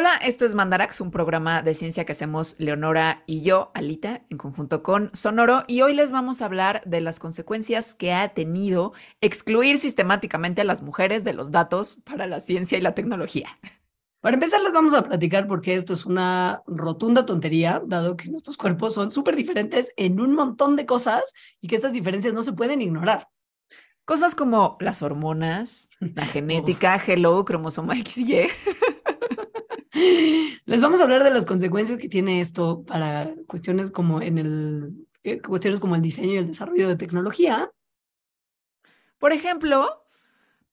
Hola, esto es Mandarax, un programa de ciencia que hacemos Leonora y yo, Alita, en conjunto con Sonoro, y hoy les vamos a hablar de las consecuencias que ha tenido excluir sistemáticamente a las mujeres de los datos para la ciencia y la tecnología. Para empezar, les vamos a platicar porque esto es una rotunda tontería, dado que nuestros cuerpos son súper diferentes en un montón de cosas y que estas diferencias no se pueden ignorar. Cosas como las hormonas, la genética, hello, cromosoma Y. Les vamos a hablar de las consecuencias que tiene esto para cuestiones como en el eh, cuestiones como el diseño y el desarrollo de tecnología. Por ejemplo,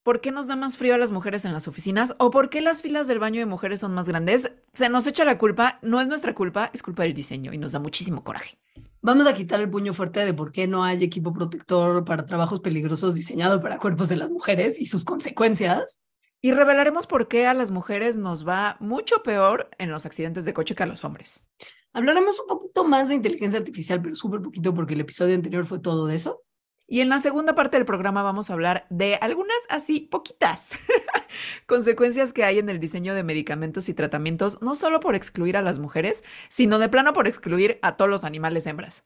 ¿por qué nos da más frío a las mujeres en las oficinas? ¿O por qué las filas del baño de mujeres son más grandes? Se nos echa la culpa, no es nuestra culpa, es culpa del diseño y nos da muchísimo coraje. Vamos a quitar el puño fuerte de por qué no hay equipo protector para trabajos peligrosos diseñado para cuerpos de las mujeres y sus consecuencias. Y revelaremos por qué a las mujeres nos va mucho peor en los accidentes de coche que a los hombres. Hablaremos un poquito más de inteligencia artificial, pero súper poquito porque el episodio anterior fue todo de eso. Y en la segunda parte del programa vamos a hablar de algunas así poquitas consecuencias que hay en el diseño de medicamentos y tratamientos, no solo por excluir a las mujeres, sino de plano por excluir a todos los animales hembras.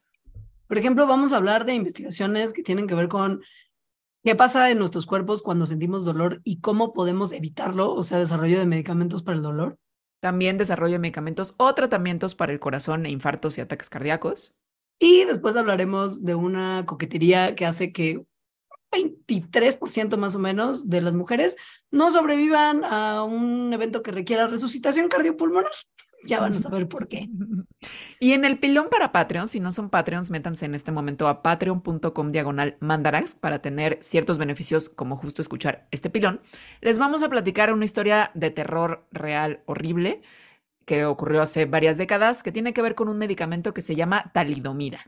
Por ejemplo, vamos a hablar de investigaciones que tienen que ver con ¿Qué pasa en nuestros cuerpos cuando sentimos dolor y cómo podemos evitarlo? O sea, desarrollo de medicamentos para el dolor. También desarrollo de medicamentos o tratamientos para el corazón e infartos y ataques cardíacos. Y después hablaremos de una coquetería que hace que 23% más o menos de las mujeres no sobrevivan a un evento que requiera resucitación cardiopulmonar. Ya van a saber por qué. Y en el pilón para Patreon, si no son Patreons, métanse en este momento a patreon.com diagonal mandarax para tener ciertos beneficios como justo escuchar este pilón. Les vamos a platicar una historia de terror real horrible que ocurrió hace varias décadas que tiene que ver con un medicamento que se llama talidomida.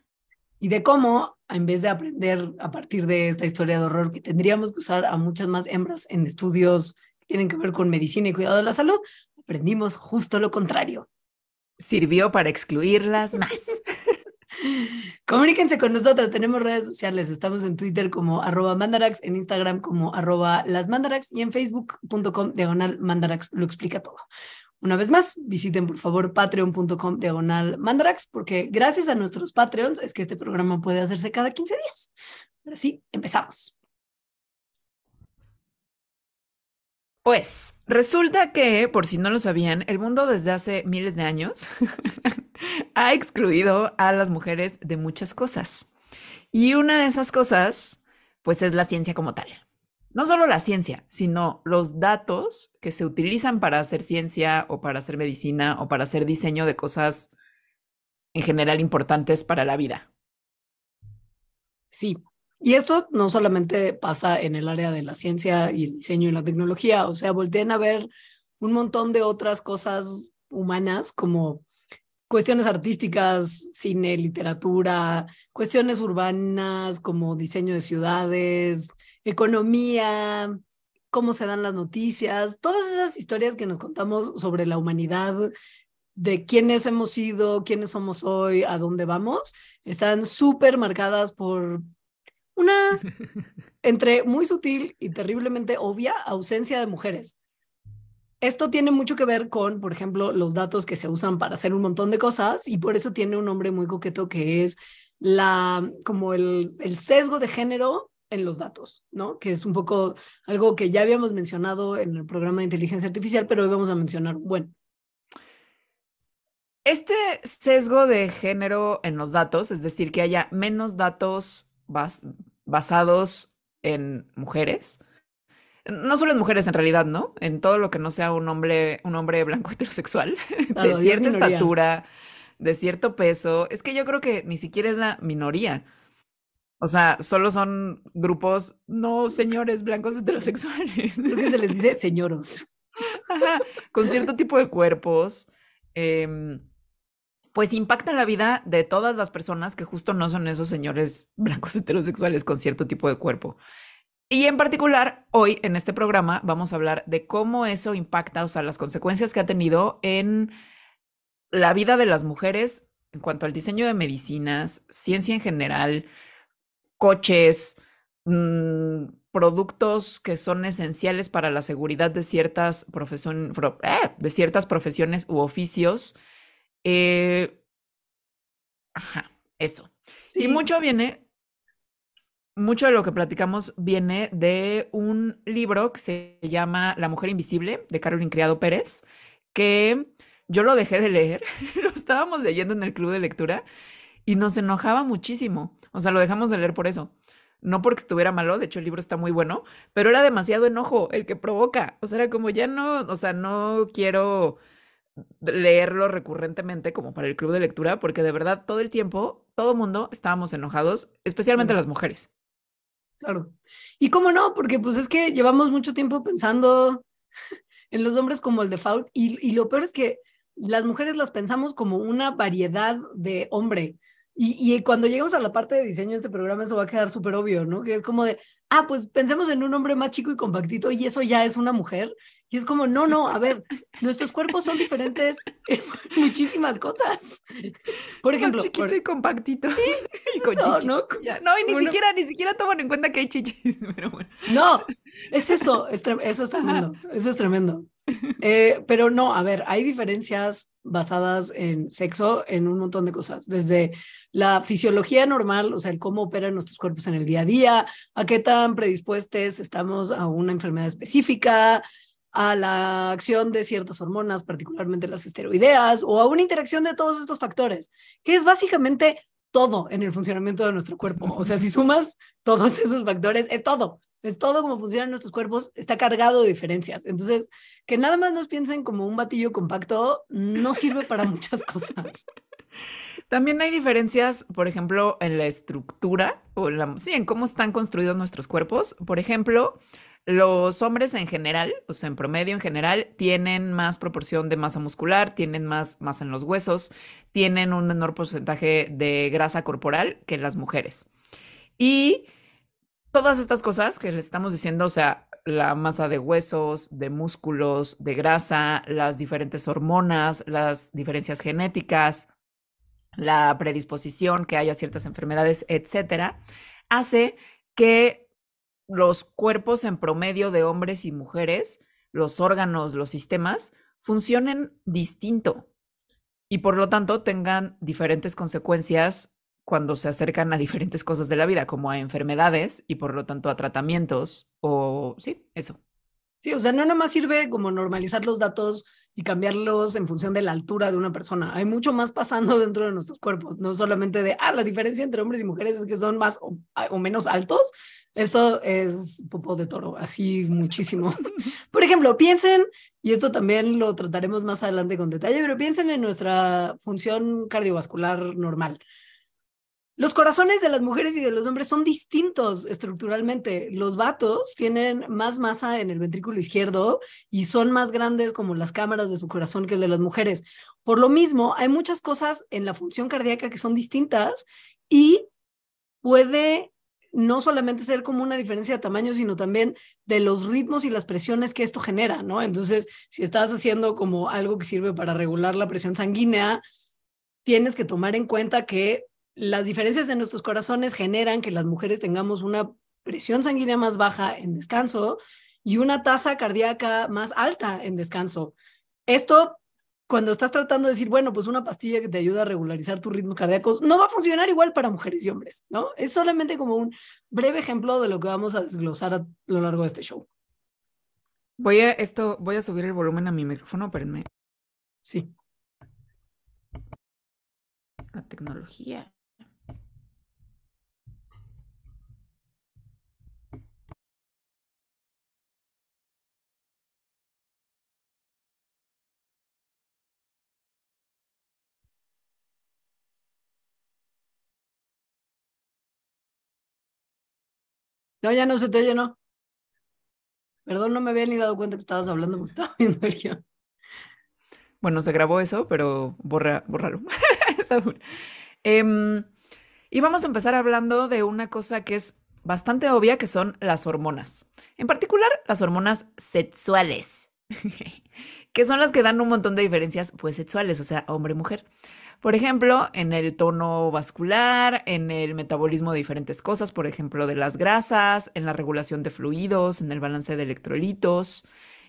Y de cómo, en vez de aprender a partir de esta historia de horror que tendríamos que usar a muchas más hembras en estudios que tienen que ver con medicina y cuidado de la salud, Aprendimos justo lo contrario. Sirvió para excluirlas más. Comuníquense con nosotras, tenemos redes sociales, estamos en Twitter como arroba mandarax, en Instagram como arroba las mandarax y en facebook.com diagonal mandarax lo explica todo. Una vez más, visiten por favor patreon.com diagonal mandarax porque gracias a nuestros patreons es que este programa puede hacerse cada 15 días. Ahora sí, empezamos. Pues resulta que, por si no lo sabían, el mundo desde hace miles de años ha excluido a las mujeres de muchas cosas. Y una de esas cosas, pues es la ciencia como tal. No solo la ciencia, sino los datos que se utilizan para hacer ciencia o para hacer medicina o para hacer diseño de cosas en general importantes para la vida. Sí, y esto no solamente pasa en el área de la ciencia y el diseño y la tecnología, o sea, volteen a ver un montón de otras cosas humanas como cuestiones artísticas, cine, literatura, cuestiones urbanas como diseño de ciudades, economía, cómo se dan las noticias, todas esas historias que nos contamos sobre la humanidad, de quiénes hemos sido, quiénes somos hoy, a dónde vamos, están súper marcadas por una, entre muy sutil y terriblemente obvia, ausencia de mujeres. Esto tiene mucho que ver con, por ejemplo, los datos que se usan para hacer un montón de cosas y por eso tiene un nombre muy coqueto que es la, como el, el sesgo de género en los datos, ¿no? Que es un poco algo que ya habíamos mencionado en el programa de inteligencia artificial, pero hoy vamos a mencionar, bueno. Este sesgo de género en los datos, es decir, que haya menos datos bas basados en mujeres. No solo en mujeres en realidad, ¿no? En todo lo que no sea un hombre, un hombre blanco heterosexual, de cierta estatura, de cierto peso. Es que yo creo que ni siquiera es la minoría. O sea, solo son grupos, no señores blancos heterosexuales. Creo se les dice señoros. con cierto tipo de cuerpos. Em, pues impacta la vida de todas las personas que justo no son esos señores blancos heterosexuales con cierto tipo de cuerpo. Y en particular, hoy en este programa vamos a hablar de cómo eso impacta, o sea, las consecuencias que ha tenido en la vida de las mujeres en cuanto al diseño de medicinas, ciencia en general, coches, mm, productos que son esenciales para la seguridad de ciertas eh, profesiones u oficios eh, ajá, eso. Y mucho viene, mucho de lo que platicamos viene de un libro que se llama La Mujer Invisible de Carolyn Criado Pérez, que yo lo dejé de leer, lo estábamos leyendo en el club de lectura y nos enojaba muchísimo. O sea, lo dejamos de leer por eso. No porque estuviera malo, de hecho el libro está muy bueno, pero era demasiado enojo el que provoca. O sea, era como ya no, o sea, no quiero leerlo recurrentemente como para el club de lectura, porque de verdad todo el tiempo, todo mundo estábamos enojados, especialmente las mujeres. Claro. Y cómo no, porque pues es que llevamos mucho tiempo pensando en los hombres como el default y, y lo peor es que las mujeres las pensamos como una variedad de hombre. Y, cuando llegamos a la parte de diseño de este programa, eso va a quedar súper obvio, ¿no? Que es como de, ah, pues pensemos en un hombre más chico y compactito y eso ya es una mujer. Y es como, no, no, a ver, nuestros cuerpos son diferentes en muchísimas cosas. Por ejemplo. Más chiquito y compactito. y eso, ¿no? no, y ni siquiera, ni siquiera toman en cuenta que hay chichis, No, es eso, eso es tremendo, eso es tremendo. Eh, pero no, a ver, hay diferencias basadas en sexo en un montón de cosas, desde la fisiología normal, o sea, cómo operan nuestros cuerpos en el día a día, a qué tan predispuestos estamos a una enfermedad específica, a la acción de ciertas hormonas, particularmente las esteroideas, o a una interacción de todos estos factores, que es básicamente todo en el funcionamiento de nuestro cuerpo. O sea, si sumas todos esos factores, es todo es pues, todo como funcionan nuestros cuerpos, está cargado de diferencias. Entonces, que nada más nos piensen como un batillo compacto no sirve para muchas cosas. También hay diferencias, por ejemplo, en la estructura o en sí, en cómo están construidos nuestros cuerpos. Por ejemplo, los hombres en general, o sea, en promedio en general, tienen más proporción de masa muscular, tienen más masa en los huesos, tienen un menor porcentaje de grasa corporal que las mujeres. Y todas estas cosas que les estamos diciendo, o sea, la masa de huesos, de músculos, de grasa, las diferentes hormonas, las diferencias genéticas, la predisposición que haya ciertas enfermedades, etcétera, hace que los cuerpos en promedio de hombres y mujeres, los órganos, los sistemas, funcionen distinto y por lo tanto tengan diferentes consecuencias cuando se acercan a diferentes cosas de la vida, como a enfermedades y por lo tanto a tratamientos o sí, eso. Sí, o sea, no nada más sirve como normalizar los datos y cambiarlos en función de la altura de una persona. Hay mucho más pasando dentro de nuestros cuerpos, no solamente de, ah, la diferencia entre hombres y mujeres es que son más o, ah, menos altos. Eso es popo de toro, así muchísimo. Por ejemplo, piensen, y esto también lo trataremos más adelante con detalle, pero piensen en nuestra función cardiovascular normal. Los corazones de las mujeres y de los hombres son distintos estructuralmente. Los vatos tienen más masa en el ventrículo izquierdo y son más grandes como las cámaras de su corazón que el de las mujeres. Por lo mismo, hay muchas cosas en la función cardíaca que son distintas y puede no solamente ser como una diferencia de tamaño, sino también de los ritmos y las presiones que esto genera, ¿no? Entonces, si estás haciendo como algo que sirve para regular la presión sanguínea, tienes que tomar en cuenta que las diferencias de nuestros corazones generan que las mujeres tengamos una presión sanguínea más baja en descanso y una tasa cardíaca más alta en descanso. Esto, cuando estás tratando de decir, bueno, pues una pastilla que te ayuda a regularizar tus ritmos cardíacos, no va a funcionar igual para mujeres y hombres, ¿no? Es solamente como un breve ejemplo de lo que vamos a desglosar a lo largo de este show. Voy a, esto, voy a subir el volumen a mi micrófono, espérenme. Sí. La tecnología. No, ya no se te llenó. Perdón, no me había ni dado cuenta que estabas hablando porque estaba viendo el Bueno, se grabó eso, pero borra, bórralo. Em, y vamos a empezar hablando de una cosa que es bastante obvia, que son las hormonas. En particular, las hormonas sexuales, que son las que dan un montón de diferencias pues, sexuales, o sea, hombre y mujer. Por ejemplo, en el tono vascular, en el metabolismo de diferentes cosas, por ejemplo, de las grasas, en la regulación de fluidos, en el balance de electrolitos.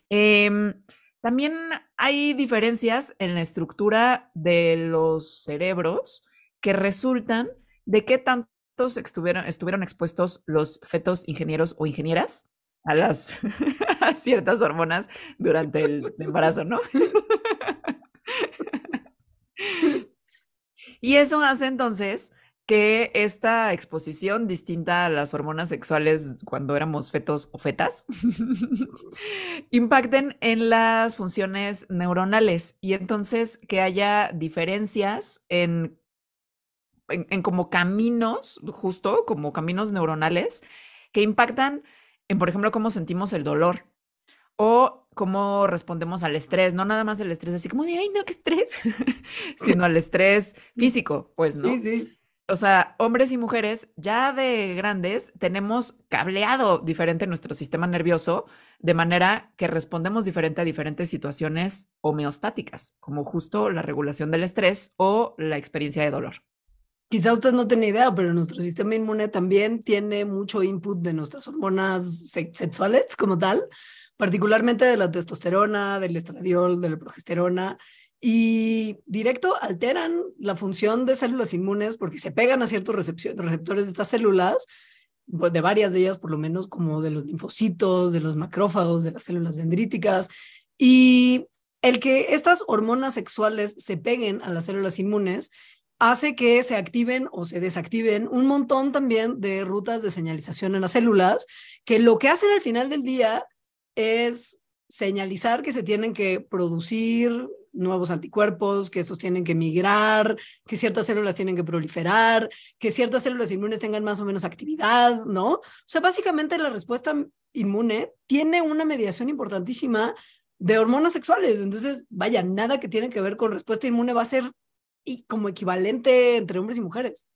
Em, también hay diferencias en la estructura de los cerebros que resultan de qué tantos estuvieron, estuvieron expuestos los fetos ingenieros o ingenieras a las ciertas hormonas durante el embarazo, ¿no? Y eso hace entonces que esta exposición distinta a las hormonas sexuales cuando éramos fetos o fetas impacten en las funciones neuronales y entonces que haya diferencias en, en, como caminos, justo como caminos neuronales que impactan en, por ejemplo, cómo sentimos el dolor, o cómo respondemos al estrés, no nada más el estrés así como de, ay, no, qué estrés, sino al estrés físico, pues, ¿no? Sí, sí. O sea, hombres y mujeres ya de grandes tenemos cableado diferente nuestro sistema nervioso, de manera que respondemos diferente a diferentes situaciones homeostáticas, como justo la regulación del estrés o la experiencia de dolor. Quizá usted no tenga idea, pero nuestro sistema inmune también tiene mucho input de nuestras hormonas sexuales como tal particularmente de la testosterona, del estradiol, de la progesterona, y directo alteran la función de células inmunes porque se pegan a ciertos receptores de estas células, pues, de varias de ellas por lo menos, como de los linfocitos, de los macrófagos, de las células dendríticas, y el que estas hormonas sexuales se peguen a las células inmunes hace que se activen o se desactiven un montón también de rutas de señalización en las células, que lo que hacen al final del día es señalizar que se tienen que producir nuevos anticuerpos, que esos tienen que migrar, que ciertas células tienen que proliferar, que ciertas células inmunes tengan más o menos actividad, ¿no? O sea, básicamente la respuesta inmune tiene una mediación importantísima de hormonas sexuales. Entonces, vaya, nada que tiene que ver con respuesta inmune va a ser y como equivalente entre hombres y mujeres.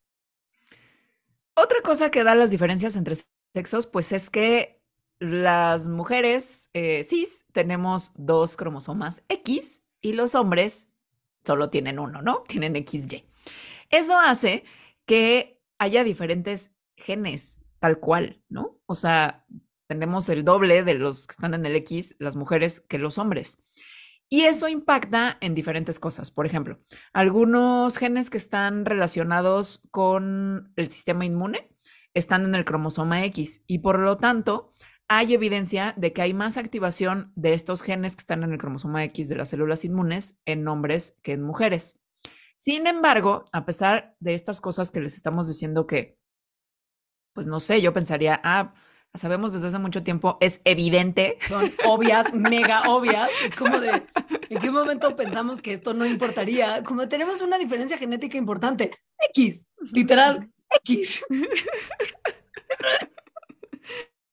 Otra cosa que da las diferencias entre sexos, pues es que las mujeres eh, cis tenemos dos cromosomas X y los hombres solo tienen uno, ¿no? Tienen XY. Eso hace que haya diferentes genes, tal cual, ¿no? O sea, tenemos el doble de los que están en el X, las mujeres, que los hombres. Y eso impacta en diferentes cosas. Por ejemplo, algunos genes que están relacionados con el sistema inmune están en el cromosoma X y por lo tanto hay evidencia de que hay más activación de estos genes que están en el cromosoma X de las células inmunes en hombres que en mujeres. Sin embargo, a pesar de estas cosas que les estamos diciendo que, pues no sé, yo pensaría, ah, sabemos desde hace mucho tiempo, es evidente. Son obvias, mega obvias. Es como de, ¿en qué momento pensamos que esto no importaría? Como tenemos una diferencia genética importante, X, literal, X.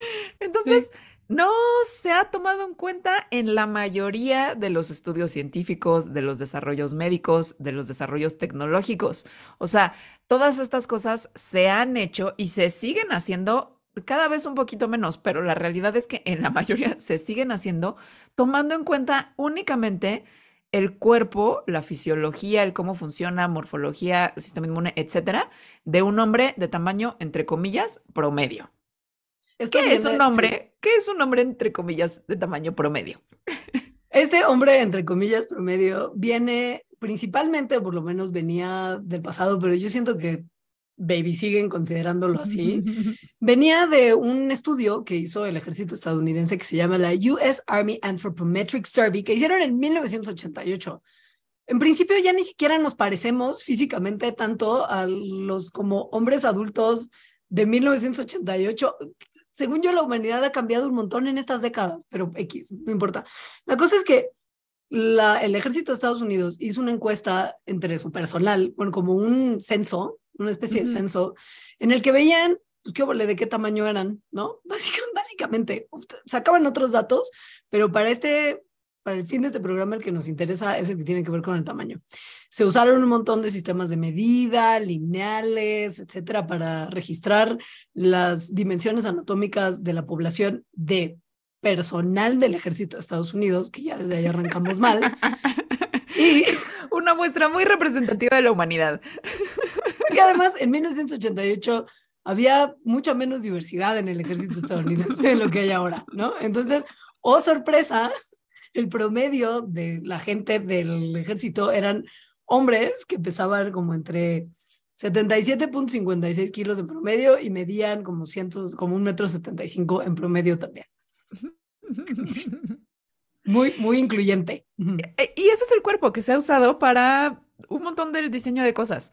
Entonces, no se ha tomado en cuenta en la mayoría de los estudios científicos, de los desarrollos médicos, de los desarrollos tecnológicos. O sea, todas estas cosas se han hecho y se siguen haciendo cada vez un poquito menos, pero la realidad es que en la mayoría se siguen haciendo tomando en cuenta únicamente el cuerpo, la fisiología, el cómo funciona, morfología, sistema inmune, etcétera, de un hombre de tamaño, entre comillas, promedio, ¿Qué es un hombre? es un hombre entre comillas de tamaño promedio? Este hombre entre comillas promedio viene principalmente, por lo menos venía del pasado, pero yo siento que baby siguen considerándolo así. venía de un estudio que hizo el ejército estadounidense que se llama la US Army Anthropometric Survey, que hicieron en 1988 en principio ya ni siquiera nos parecemos físicamente tanto a los como hombres adultos de 1988 según yo, la humanidad ha cambiado un montón en estas décadas, pero X, no importa. La cosa es que el ejército de Estados Unidos hizo una encuesta entre su personal, bueno, como un censo, una especie de censo, en el que veían, pues, qué de qué tamaño eran, ¿no? Básicamente, básicamente, sacaban otros datos, pero para este para el fin de este programa el que nos interesa es el que tiene que ver con el tamaño. Se usaron un montón de sistemas de medida, lineales, etcétera, para registrar las dimensiones anatómicas de la población de personal del ejército de Estados Unidos, que ya desde ahí arrancamos mal. y una muestra muy representativa de la humanidad. Porque además en 1988 había mucha menos diversidad en el ejército estadounidense de lo que hay ahora, ¿no? Entonces, oh sorpresa, el promedio de la gente del ejército eran hombres que pesaban como entre 77.56 kilos en promedio y medían como, cientos, como un metro 75 en promedio también. Muy, muy incluyente. E, e, y eso es el cuerpo que se ha usado para un montón del diseño de cosas.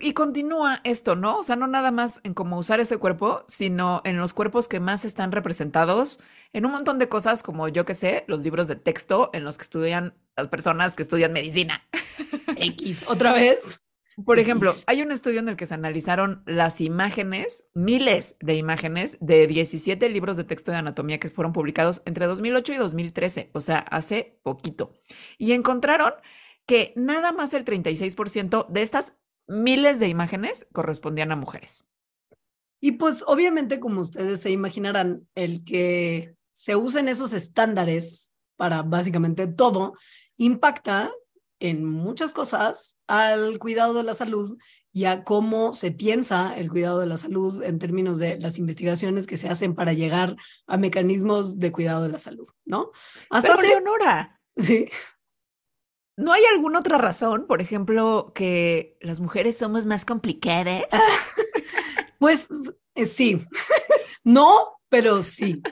Y, continúa esto, ¿no? O sea, no nada más en cómo usar ese cuerpo, sino en los cuerpos que más están representados en un montón de cosas, como yo que sé, los libros de texto en los que estudian las personas que estudian medicina. X, otra vez. Por ejemplo, hay un estudio en el que se analizaron las imágenes, miles de imágenes, de 17 libros de texto de anatomía que fueron publicados entre 2008 y 2013, o sea, hace poquito. Y encontraron que nada más el 36% de estas miles de imágenes correspondían a mujeres. Y pues obviamente, como ustedes se imaginarán, el que se usen esos estándares para básicamente todo impacta en muchas cosas al cuidado de la salud y a cómo se piensa el cuidado de la salud en términos de las investigaciones que se hacen para llegar a mecanismos de cuidado de la salud, ¿no? Hasta Pero, Sí. ¿No hay alguna otra razón, por ejemplo, que las mujeres somos más complicadas? pues eh, sí, no, pero sí.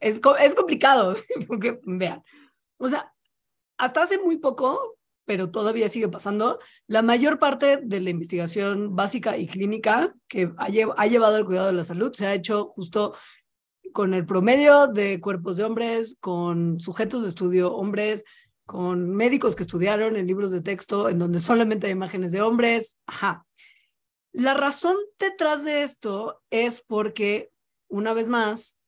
Es, complicado, porque vean, o sea, hasta hace muy poco, pero todavía sigue pasando, la mayor parte de la investigación básica y clínica que ha, ha llevado al cuidado de la salud se ha hecho justo con el promedio de cuerpos de hombres, con sujetos de estudio hombres, con médicos que estudiaron en libros de texto en donde solamente hay imágenes de hombres. Ajá. La razón detrás de esto es porque, una vez más,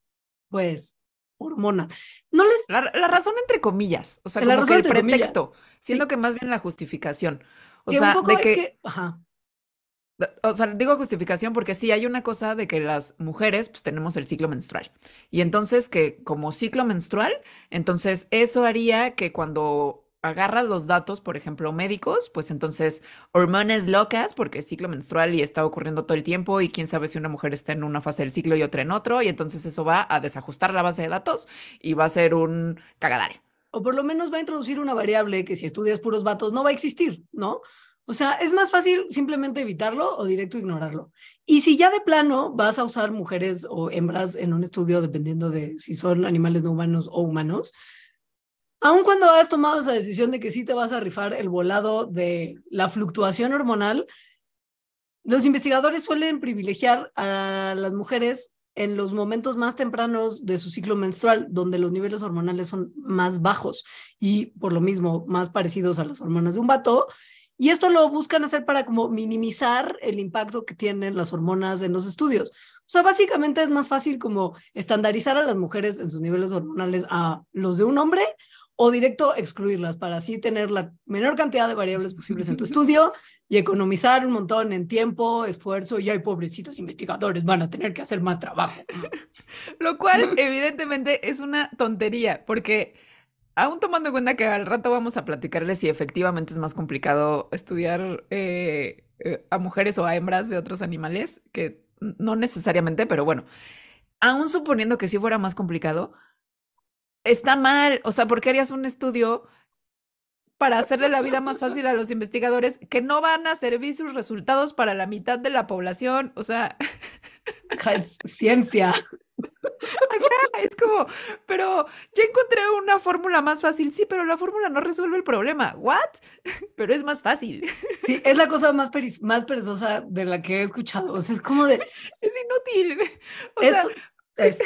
pues, hormona. No les... La, razón entre comillas, o sea, la como razón que el pretexto, siendo que más bien la justificación. O sea, de que... Ajá o sea, digo justificación porque sí hay una cosa de que las mujeres pues tenemos el ciclo menstrual. Y entonces que como ciclo menstrual, entonces eso haría que cuando agarras los datos, por ejemplo, médicos, pues entonces hormonas locas, porque es ciclo menstrual y está ocurriendo todo el tiempo y quién sabe si una mujer está en una fase del ciclo y otra en otro, y entonces eso va a desajustar la base de datos y va a ser un cagadario. O por lo menos va a introducir una variable que si estudias puros vatos no va a existir, ¿no? O sea, es más fácil simplemente evitarlo o directo ignorarlo. Y si ya de plano vas a usar mujeres o hembras en un estudio, dependiendo de si son animales no humanos o humanos, aun cuando has tomado esa decisión de que sí te vas a rifar el volado de la fluctuación hormonal, los investigadores suelen privilegiar a las mujeres en los momentos más tempranos de su ciclo menstrual, donde los niveles hormonales son más bajos y por lo mismo más parecidos a las hormonas de un vato, y esto lo buscan hacer para como minimizar el impacto que tienen las hormonas en los estudios. O sea, básicamente es más fácil como estandarizar a las mujeres en sus niveles hormonales a los de un hombre o directo excluirlas para así tener la menor cantidad de variables posibles en tu estudio y economizar un montón en tiempo, esfuerzo y hay pobrecitos investigadores van a tener que hacer más trabajo. Lo cual evidentemente es una tontería porque Aún tomando en cuenta que al rato vamos a platicarles si efectivamente es más complicado estudiar eh, eh, a mujeres o a hembras de otros animales, que no necesariamente, pero bueno, aún suponiendo que sí fuera más complicado, está mal. O sea, ¿por qué harías un estudio para hacerle la vida más fácil a los investigadores que no van a servir sus resultados para la mitad de la población? O sea, ciencia. Ajá, es como, pero ya encontré una fórmula más fácil. Sí, pero la fórmula no resuelve el problema. ¿What? Pero es más fácil. Sí, es la cosa más, más perezosa de la que he escuchado. O sea, es como de. Es inútil. O sea... es.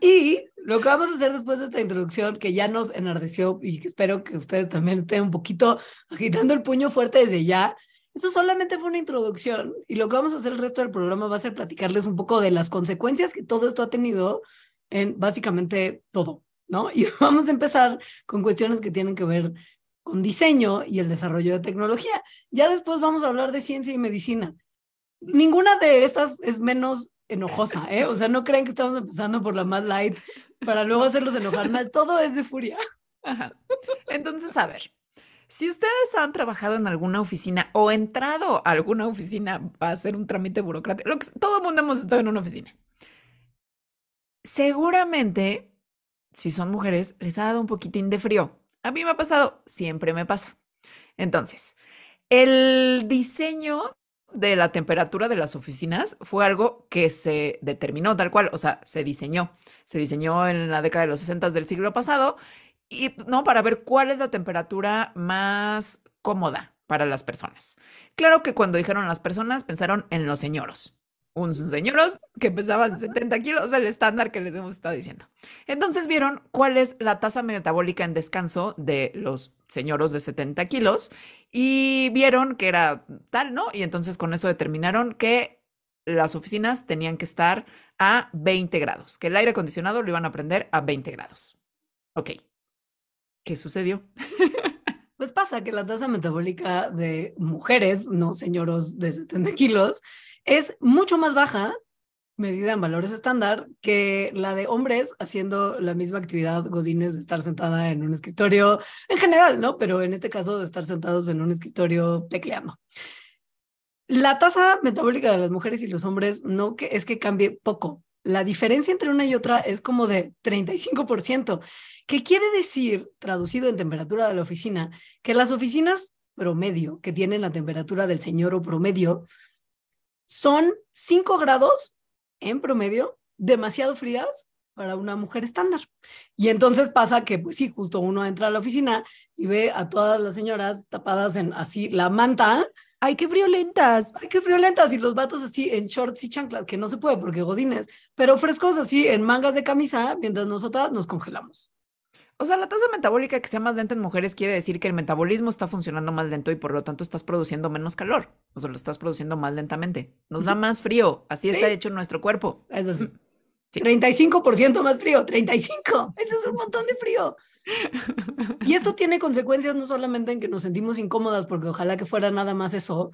Y lo que vamos a hacer después de esta introducción, que ya nos enardeció y que espero que ustedes también estén un poquito agitando el puño fuerte desde ya, eso solamente fue una introducción y lo que vamos a hacer el resto del programa va a ser platicarles un poco de las consecuencias que todo esto ha tenido en básicamente todo, ¿no? Y vamos a empezar con cuestiones que tienen que ver con diseño y el desarrollo de tecnología. Ya después vamos a hablar de ciencia y medicina. Ninguna de estas es menos enojosa, ¿eh? O sea, no creen que estamos empezando por la más light para luego hacerlos enojar más. Todo es de furia. Ajá. Entonces, a ver, si ustedes han trabajado en alguna oficina o entrado a alguna oficina a hacer un trámite burocrático, todo el mundo hemos estado en una oficina. Seguramente, si son mujeres, les ha dado un poquitín de frío. A mí me ha pasado, siempre me pasa. Entonces, el diseño de la temperatura de las oficinas fue algo que se determinó tal cual, o sea, se diseñó. Se diseñó en la década de los 60 del siglo pasado y no para ver cuál es la temperatura más cómoda para las personas. Claro que cuando dijeron las personas pensaron en los señoros, unos señoros que pesaban 70 kilos, el estándar que les hemos estado diciendo. Entonces vieron cuál es la tasa metabólica en descanso de los señoros de 70 kilos y vieron que era tal, ¿no? Y entonces con eso determinaron que las oficinas tenían que estar a 20 grados, que el aire acondicionado lo iban a prender a 20 grados. Ok. ¿Qué sucedió? Pues pasa que la tasa metabólica de mujeres, no señoros de 70 kilos, es mucho más baja, medida en valores estándar, que la de hombres haciendo la misma actividad godines de estar sentada en un escritorio, en general, ¿no? Pero en este caso de estar sentados en un escritorio tecleando. La tasa metabólica de las mujeres y los hombres no que es que cambie poco, la diferencia entre una y otra es como de 35%, que quiere decir, traducido en temperatura de la oficina, que las oficinas promedio, que tienen la temperatura del señor o promedio, son 5 grados en promedio, demasiado frías para una mujer estándar. Y entonces pasa que, pues sí, justo uno entra a la oficina y ve a todas las señoras tapadas en así la manta, ¡Ay, qué friolentas! ¡Ay, qué friolentas! Y los vatos así en shorts y chanclas, que no se puede porque godines, pero frescos así en mangas de camisa, mientras nosotras nos congelamos. O sea, la tasa metabólica que sea más lenta en mujeres quiere decir que el metabolismo está funcionando más lento y por lo tanto estás produciendo menos calor. O sea, lo estás produciendo más lentamente. Nos da más frío. Así está hecho nuestro cuerpo. Es así. 35% más frío, 35. Eso es un montón de frío. Y esto tiene consecuencias no solamente en que nos sentimos incómodas, porque ojalá que fuera nada más eso,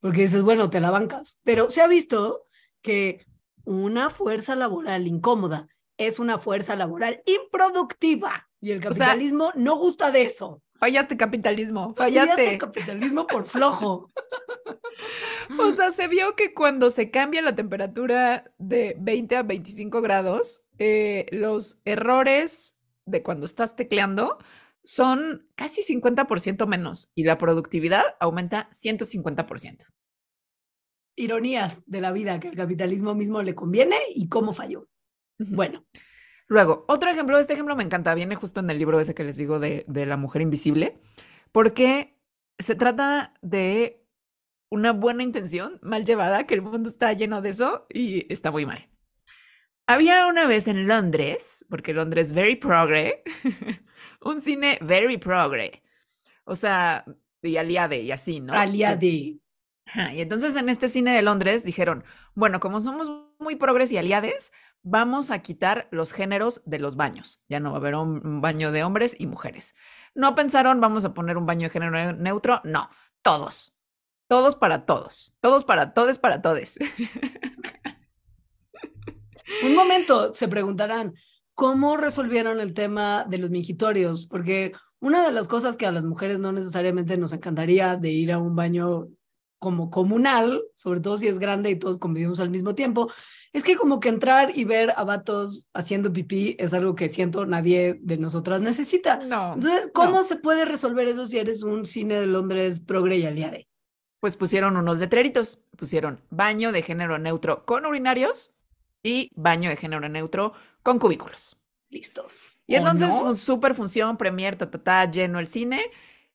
porque dices, bueno, te la bancas, pero se ha visto que una fuerza laboral incómoda es una fuerza laboral improductiva y el capitalismo no gusta de eso. Fallaste capitalismo, fallaste. fallaste capitalismo por flojo. o sea, se vio que cuando se cambia la temperatura de 20 a 25 grados, eh, los errores de cuando estás tecleando son casi 50% menos y la productividad aumenta 150%. Ironías de la vida que el capitalismo mismo le conviene y cómo falló. Bueno. Luego, otro ejemplo, este ejemplo me encanta, viene justo en el libro ese que les digo de la mujer invisible, porque se trata de una buena intención mal llevada, que el mundo está lleno de eso y está muy mal. Había una vez en Londres, porque Londres very progre, un cine very progre. O sea, y aliade y así, ¿no? Aliade. Y entonces en este cine de Londres dijeron, bueno, como somos muy progres y aliades, vamos a quitar los géneros de los baños. Ya no va a haber un baño de hombres y mujeres. No pensaron, vamos a poner un baño de género neutro. No, todos. Todos para todos. Todos para todos para todes. Un momento, se preguntarán, ¿cómo resolvieron el tema de los mingitorios? Porque una de las cosas que a las mujeres no necesariamente nos encantaría de ir a un baño como comunal, sobre todo si es grande y todos convivimos al mismo tiempo, es que como que entrar y ver a vatos haciendo pipí es algo que siento nadie de nosotras necesita. No, Entonces, ¿cómo se puede resolver eso si eres un cine de Londres progre y aliade? Pues pusieron unos letreritos, pusieron baño de género neutro con urinarios y baño de género neutro con cubículos. Listos. Y entonces, súper super función, premier, ta, lleno el cine,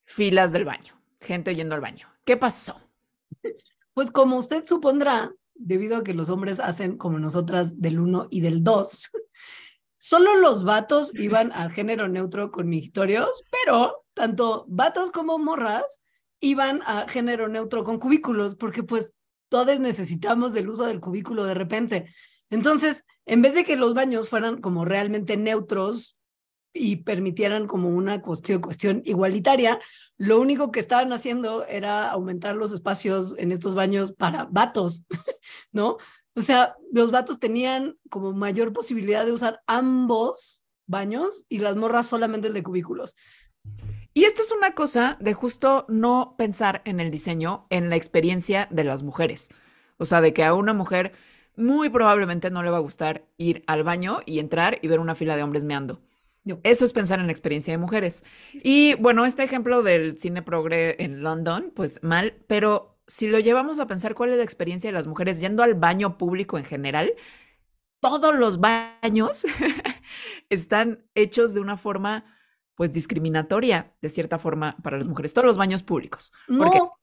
filas del baño, gente yendo al baño. ¿Qué pasó? Pues como usted supondrá, debido a que los hombres hacen como nosotras del 1 y del 2, solo los vatos iban al género neutro con migitorios, pero tanto vatos como morras iban a género neutro con cubículos, porque pues todos necesitamos el uso del cubículo de repente. Entonces, en vez de que los baños fueran como realmente neutros y permitieran como una cuestión, igualitaria, lo único que estaban haciendo era aumentar los espacios en estos baños para vatos, ¿no? O sea, los vatos tenían como mayor posibilidad de usar ambos baños y las morras solamente el de cubículos. Y esto es una cosa de justo no pensar en el diseño, en la experiencia de las mujeres. O sea, de que a una mujer muy probablemente no le va a gustar ir al baño y entrar y ver una fila de hombres meando. Eso es pensar en la experiencia de mujeres. Y bueno, este ejemplo del cine progre en London, pues mal, pero si lo llevamos a pensar cuál es la experiencia de las mujeres yendo al baño público en general, todos los baños están hechos de una forma pues discriminatoria de cierta forma para las mujeres, todos los baños públicos. No.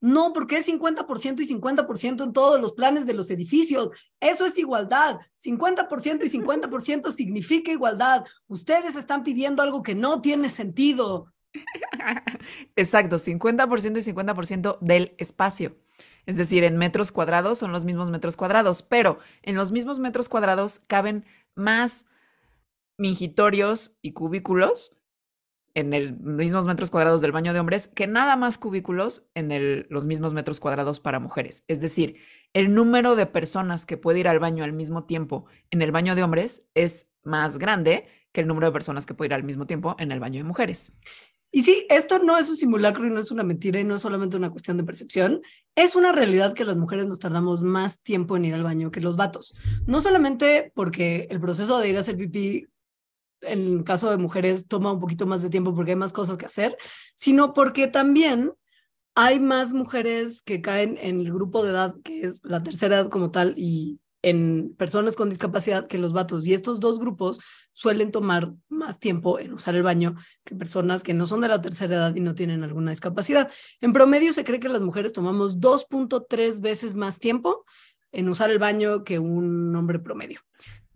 No, porque es 50% y 50% en todos los planes de los edificios. Eso es igualdad. 50% y 50% significa igualdad. Ustedes están pidiendo algo que no tiene sentido. Exacto, 50% y 50% del espacio. Es decir, en metros cuadrados son los mismos metros cuadrados, pero en los mismos metros cuadrados caben más mingitorios y cubículos en el mismos metros cuadrados del baño de hombres que nada más cubículos en los mismos metros cuadrados para mujeres. Es decir, el número de personas que puede ir al baño al mismo tiempo en el baño de hombres es más grande que el número de personas que puede ir al mismo tiempo en el baño de mujeres. Y sí, esto no es un simulacro y no es una mentira y no es solamente una cuestión de percepción. Es una realidad que las mujeres nos tardamos más tiempo en ir al baño que los vatos. No solamente porque el proceso de ir a hacer pipí en el caso de mujeres toma un poquito más de tiempo porque hay más cosas que hacer, sino porque también hay más mujeres que caen en el grupo de edad, que es la tercera edad como tal, y en personas con discapacidad que los vatos. Y estos dos grupos suelen tomar más tiempo en usar el baño que personas que no son de la tercera edad y no tienen alguna discapacidad. En promedio se cree que las mujeres tomamos 2.3 veces más tiempo en usar el baño que un hombre promedio.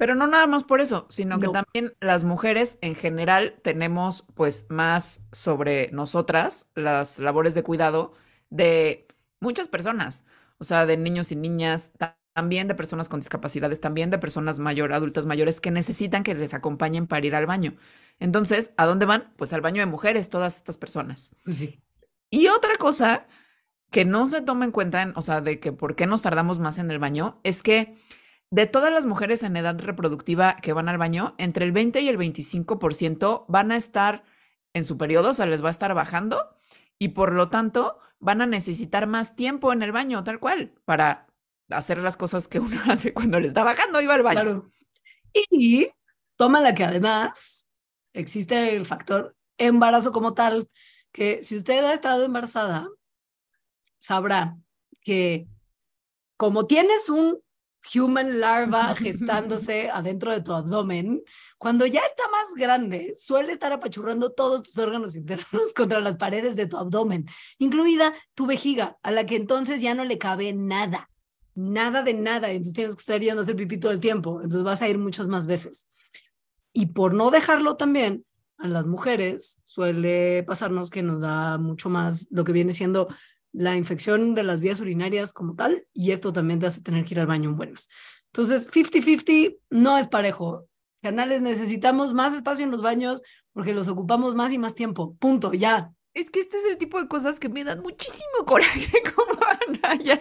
Pero no nada más por eso, sino que también las mujeres en general tenemos pues más sobre nosotras las labores de cuidado de muchas personas, o sea, de niños y niñas, también de personas con discapacidades, también de personas mayores, adultas mayores que necesitan que les acompañen para ir al baño. Entonces, ¿a dónde van? Pues al baño de mujeres, todas estas personas. Pues sí. Y otra cosa que no se toma en cuenta, o sea, de que por qué nos tardamos más en el baño, es que de todas las mujeres en edad reproductiva que van al baño, entre el 20 y el 25% van a estar en su periodo, o sea, les va a estar bajando y por lo tanto van a necesitar más tiempo en el baño, tal cual, para hacer las cosas que uno hace cuando le está bajando y va al baño. Y toma la que además existe el factor embarazo como tal, que si usted ha estado embarazada, sabrá que como tienes un human larva gestándose adentro de tu abdomen, cuando ya está más grande, suele estar apachurrando todos tus órganos internos contra las paredes de tu abdomen, incluida tu vejiga, a la que entonces ya no le cabe nada, nada de nada. Entonces tienes que estar yendo a hacer pipí todo el tiempo, entonces vas a ir muchas más veces. Y por no dejarlo también, a las mujeres suele pasarnos que nos da mucho más lo que viene siendo la infección de las vías urinarias como tal, y esto también te hace tener que ir al baño en buenas. Entonces, 50-50 no es parejo. Canales necesitamos más espacio en los baños porque los ocupamos más y más tiempo. Punto, ya. Es que este es el tipo de cosas que me dan muchísimo coraje como Ana, ya.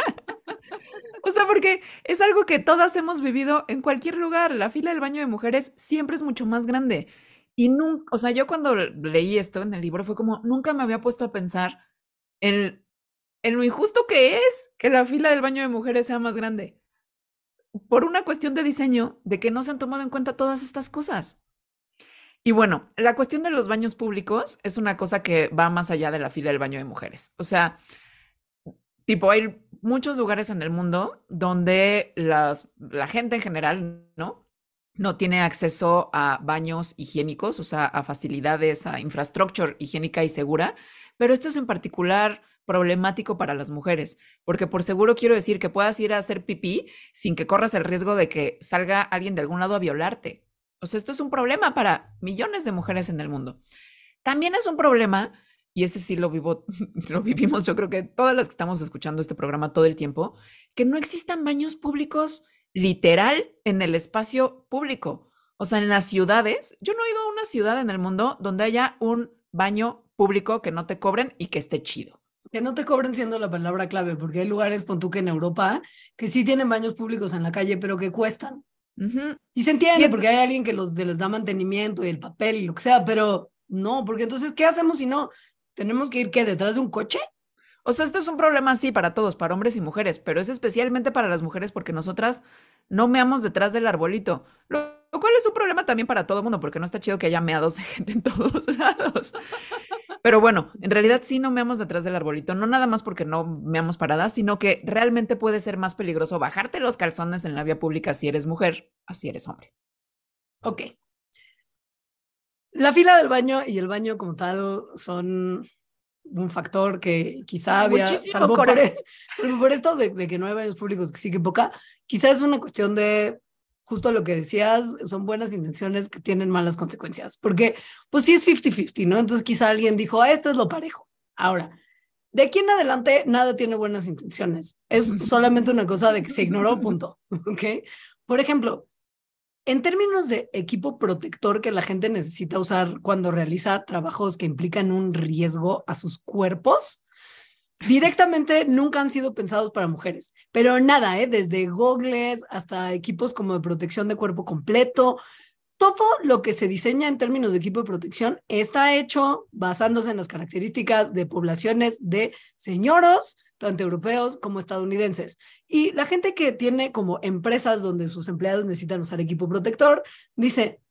O sea, porque es algo que todas hemos vivido en cualquier lugar. La fila del baño de mujeres siempre es mucho más grande. Y nunca, o sea, yo cuando leí esto en el libro fue como, nunca me había puesto a pensar en en lo injusto que es que la fila del baño de mujeres sea más grande. Por una cuestión de diseño, de que no se han tomado en cuenta todas estas cosas. Y bueno, la cuestión de los baños públicos es una cosa que va más allá de la fila del baño de mujeres. O sea, tipo, hay muchos lugares en el mundo donde la gente en general, ¿no? No tiene acceso a baños higiénicos, o sea, a facilidades, a infraestructura higiénica y segura, pero es en particular problemático para las mujeres, porque por seguro quiero decir que puedas ir a hacer pipí sin que corras el riesgo de que salga alguien de algún lado a violarte. O sea, esto es un problema para millones de mujeres en el mundo. También es un problema, y ese sí lo, vivo, lo vivimos yo creo que todas las que estamos escuchando este programa todo el tiempo, que no existan baños públicos literal en el espacio público. O sea, en las ciudades, yo no he ido a una ciudad en el mundo donde haya un baño público que no te cobren y que esté chido. Que no te cobren siendo la palabra clave, porque hay lugares, pon tú que en Europa, que sí tienen baños públicos en la calle, pero que cuestan. Y se entiende, porque hay alguien que los, les da mantenimiento y el papel y lo que sea, pero no, porque entonces, ¿qué hacemos si no? ¿Tenemos que ir qué? ¿Detrás de un coche? O sea, esto es un problema, sí, para todos, para hombres y mujeres, pero es especialmente para las mujeres porque nosotras no meamos detrás del arbolito. Lo, cual es un problema también para todo el mundo, porque no está chido que haya meados de gente en todos lados. Pero bueno, en realidad sí no meamos detrás del arbolito, no nada más porque no meamos paradas, sino que realmente puede ser más peligroso bajarte los calzones en la vía pública si eres mujer, así eres hombre. Ok. La fila del baño y el baño como tal son un factor que quizá había, salvo por, esto de, de que no hay baños públicos, que sí que poca, quizá es una cuestión de justo lo que decías, son buenas intenciones que tienen malas consecuencias, porque pues sí es 50-50, ¿no? Entonces quizá alguien dijo, ah, esto es lo parejo. Ahora, de aquí en adelante nada tiene buenas intenciones, es solamente una cosa de que se ignoró, punto, ¿ok? Por ejemplo, en términos de equipo protector que la gente necesita usar cuando realiza trabajos que implican un riesgo a sus cuerpos, directamente nunca han sido pensados para mujeres, pero nada, ¿eh? desde gogles hasta equipos como de protección de cuerpo completo, todo lo que se diseña en términos de equipo de protección está hecho basándose en las características de poblaciones de señoros, tanto europeos como estadounidenses. Y la gente que tiene como empresas donde sus empleados necesitan usar equipo protector, dice,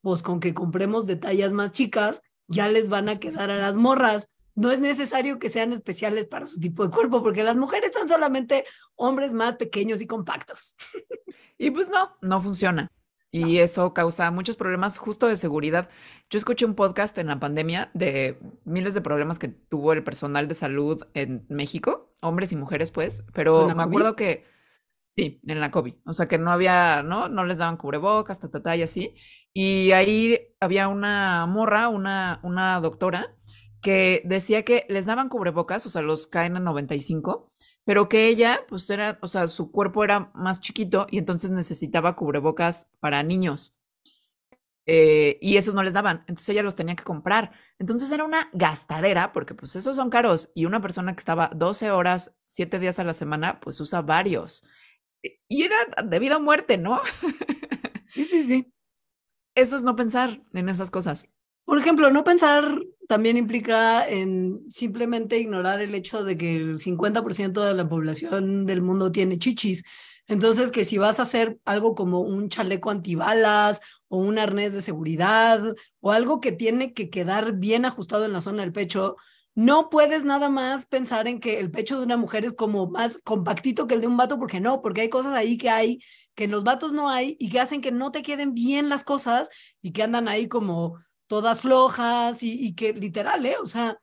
pues con que compremos de tallas más chicas, ya les van a quedar a las morras no es necesario que sean especiales para su tipo de cuerpo, porque las mujeres son solamente hombres más pequeños y compactos. Y pues no, no funciona. Y eso causa muchos problemas justo de seguridad. Yo escuché un podcast en la pandemia de miles de problemas que tuvo el personal de salud en México, hombres y mujeres pues, pero me acuerdo que sí, en la COVID, o sea que no había, no, no les daban cubrebocas, tatata y así. Y ahí había una morra, una, una doctora que decía que les daban cubrebocas, o sea, los caen a 95, pero que ella, pues era, o sea, su cuerpo era más chiquito y entonces necesitaba cubrebocas para niños. Eh, y esos no les daban, entonces ella los tenía que comprar. Entonces era una gastadera, porque pues esos son caros y una persona que estaba 12 horas, 7 días a la semana, pues usa varios. Eh, y era de vida muerte, ¿no? Sí, sí, sí. Eso es no pensar en esas cosas. Por ejemplo, no pensar también implica en simplemente ignorar el hecho de que el 50% de la población del mundo tiene chichis. Entonces, que si vas a hacer algo como un chaleco antibalas o un arnés de seguridad o algo que tiene que quedar bien ajustado en la zona del pecho, no puedes nada más pensar en que el pecho de una mujer es como más compactito que el de un vato, porque no, porque hay cosas ahí que hay, que en los vatos no hay y que hacen que no te queden bien las cosas y que andan ahí como todas flojas y, que literal, ¿eh? O sea,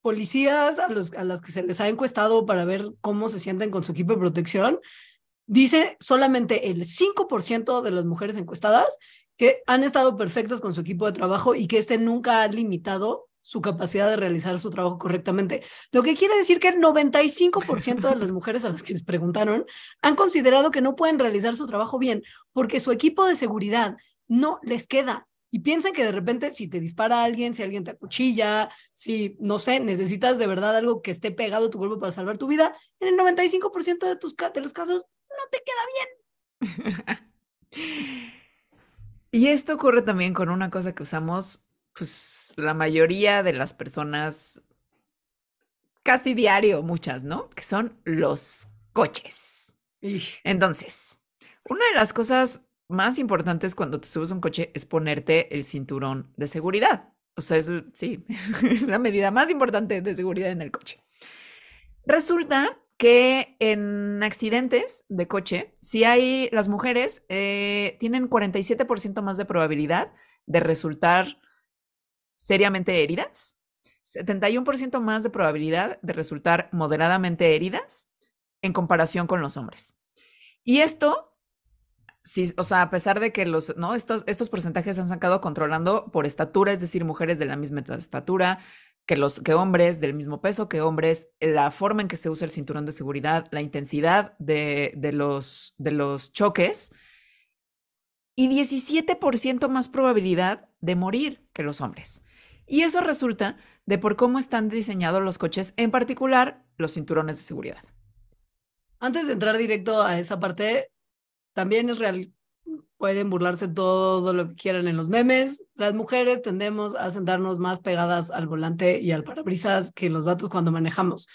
policías a, a las que se les ha encuestado para ver cómo se sienten con su equipo de protección, dice solamente el 5% de las mujeres encuestadas que han estado perfectas con su equipo de trabajo y que este nunca ha limitado su capacidad de realizar su trabajo correctamente. Lo que quiere decir que el 95% de las mujeres a las que les preguntaron han considerado que no pueden realizar su trabajo bien porque su equipo de seguridad no les queda y piensan que de repente si te dispara alguien, si alguien te acuchilla, si, no sé, necesitas de verdad algo que esté pegado a tu cuerpo para salvar tu vida, en el 95% de, tus, de los casos no te queda bien. y esto ocurre también con una cosa que usamos, pues la mayoría de las personas casi diario, muchas, ¿no? Que son los coches. Entonces, una de las cosas más es cuando te subes a un coche es ponerte el cinturón de seguridad. O sea, es, sí, es la medida más importante de seguridad en el coche. Resulta que en accidentes de coche, si hay las mujeres, eh, tienen 47% más de probabilidad de resultar seriamente heridas, 71% más de probabilidad de resultar moderadamente heridas en comparación con los hombres. Y esto Sí, o sea, a pesar de que los, ¿no? Estos, estos porcentajes han sacado controlando por estatura, es decir, mujeres de la misma estatura que los que hombres, del mismo peso que hombres, la forma en que se usa el cinturón de seguridad, la intensidad de, los, de los choques y 17% más probabilidad de morir que los hombres. Y eso resulta de por cómo están diseñados los coches, en particular los cinturones de seguridad. Antes de entrar directo a esa parte, también es real, pueden burlarse todo lo que quieran en los memes. Las mujeres tendemos a sentarnos más pegadas al volante y al parabrisas que los vatos cuando manejamos.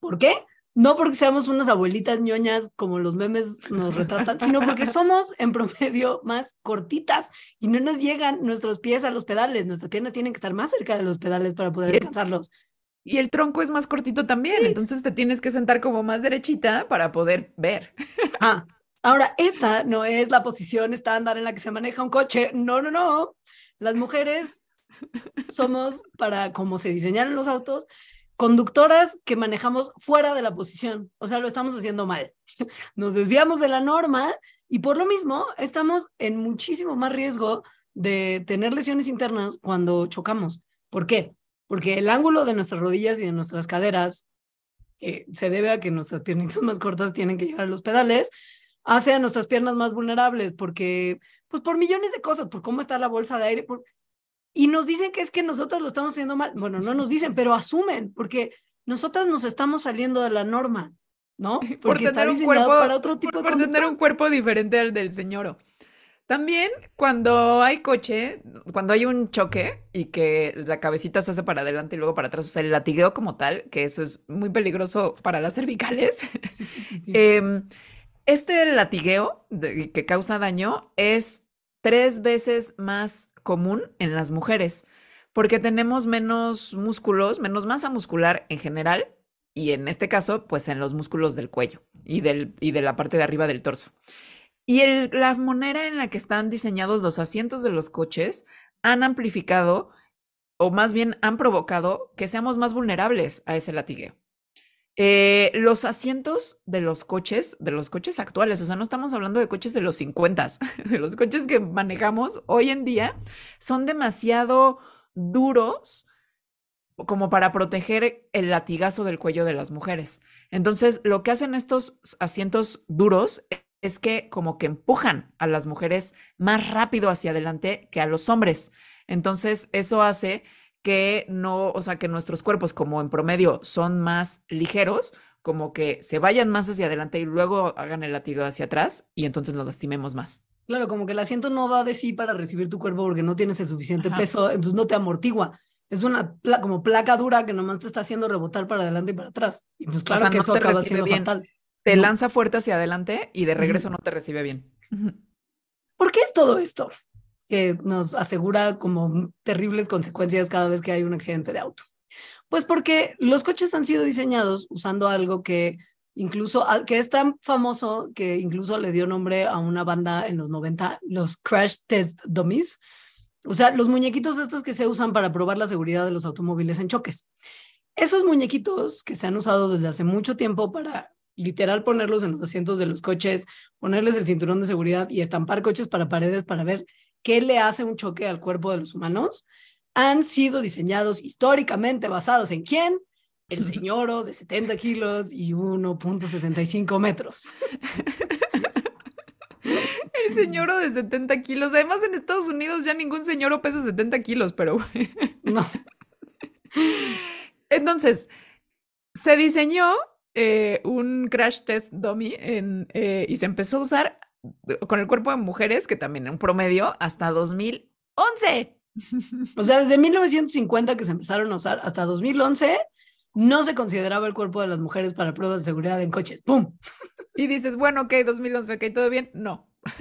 ¿Por qué? No porque seamos unas abuelitas ñoñas como los memes nos retratan, sino porque somos en promedio más cortitas y no nos llegan nuestros pies a los pedales. Nuestras piernas tienen que estar más cerca de los pedales para poder alcanzarlos. Y el tronco es más cortito también, entonces te tienes que sentar como más derechita para poder ver. Ah, Ahora, esta no es la posición estándar en la que se maneja un coche. No, no, no. Las mujeres somos, para como se diseñaron los autos, conductoras que manejamos fuera de la posición. O sea, lo estamos haciendo mal. Nos desviamos de la norma y por lo mismo estamos en muchísimo más riesgo de tener lesiones internas cuando chocamos. ¿Por qué? Porque el ángulo de nuestras rodillas y de nuestras caderas, que se debe a que nuestras piernas son más cortas tienen que llegar a los pedales, hace a nuestras piernas más vulnerables, porque, pues por millones de cosas, por cómo está la bolsa de aire, y nos dicen que es que nosotros lo estamos haciendo mal. Bueno, no nos dicen, pero asumen, porque nosotras nos estamos saliendo de la norma, ¿no? Porque por tener un cuerpo, tener un cuerpo diferente al del señor. También cuando hay coche, cuando hay un choque y que la cabecita se hace para adelante y luego para atrás, o sea, el latigueo como tal, que eso es muy peligroso para las cervicales. Em, este latigueo que causa daño es tres veces más común en las mujeres, porque tenemos menos músculos, menos masa muscular en general, y en este caso, pues en los músculos del cuello y, de la parte de arriba del torso. Y la manera en la que están diseñados los asientos de los coches han amplificado, o más bien han provocado, que seamos más vulnerables a ese latigueo. Eh, los asientos de los coches, de los coches actuales, o sea, no estamos hablando de coches de los 50, de los coches que manejamos hoy en día, son demasiado duros como para proteger el latigazo del cuello de las mujeres. Entonces, lo que hacen estos asientos duros es que como que empujan a las mujeres más rápido hacia adelante que a los hombres. Entonces, eso hace que no, o sea, que nuestros cuerpos como en promedio son más ligeros, como que se vayan más hacia adelante y luego hagan el latido hacia atrás y entonces nos lastimemos más. Claro, como que el asiento no va de sí para recibir tu cuerpo porque no tienes el suficiente peso, entonces no te amortigua. Es una como placa dura que nomás te está haciendo rebotar para adelante y para atrás. Y pues claro que eso bien. Te lanza fuerte hacia adelante y de regreso no te recibe bien. ¿Por qué es todo esto? que nos asegura como terribles consecuencias cada vez que hay un accidente de auto? Pues porque los coches han sido diseñados usando algo que incluso, ah, que es tan famoso que incluso le dio nombre a una banda en los 90, los Crash Test Dummies. O sea, los muñequitos estos que se usan para probar la seguridad de los automóviles en choques. Esos muñequitos que se han usado desde hace mucho tiempo para literal ponerlos en los asientos de los coches, ponerles el cinturón de seguridad y estampar coches para paredes para ver Qué le hace un choque al cuerpo de los humanos, han sido diseñados históricamente basados en quién? El señor de 70 kilos y 1.75 metros. El señor de 70 kilos. Además, en Estados Unidos ya ningún señor pesa 70 kilos, pero. No. Entonces, se diseñó eh, un crash test dummy eh, y se empezó a usar con el cuerpo de mujeres, que también en promedio, hasta 2011. O sea, desde 1950 que se empezaron a usar hasta 2011, no se consideraba el cuerpo de las mujeres para pruebas de seguridad en coches. ¡Pum! Y dices, bueno, ok, 2011, ok, todo bien. No.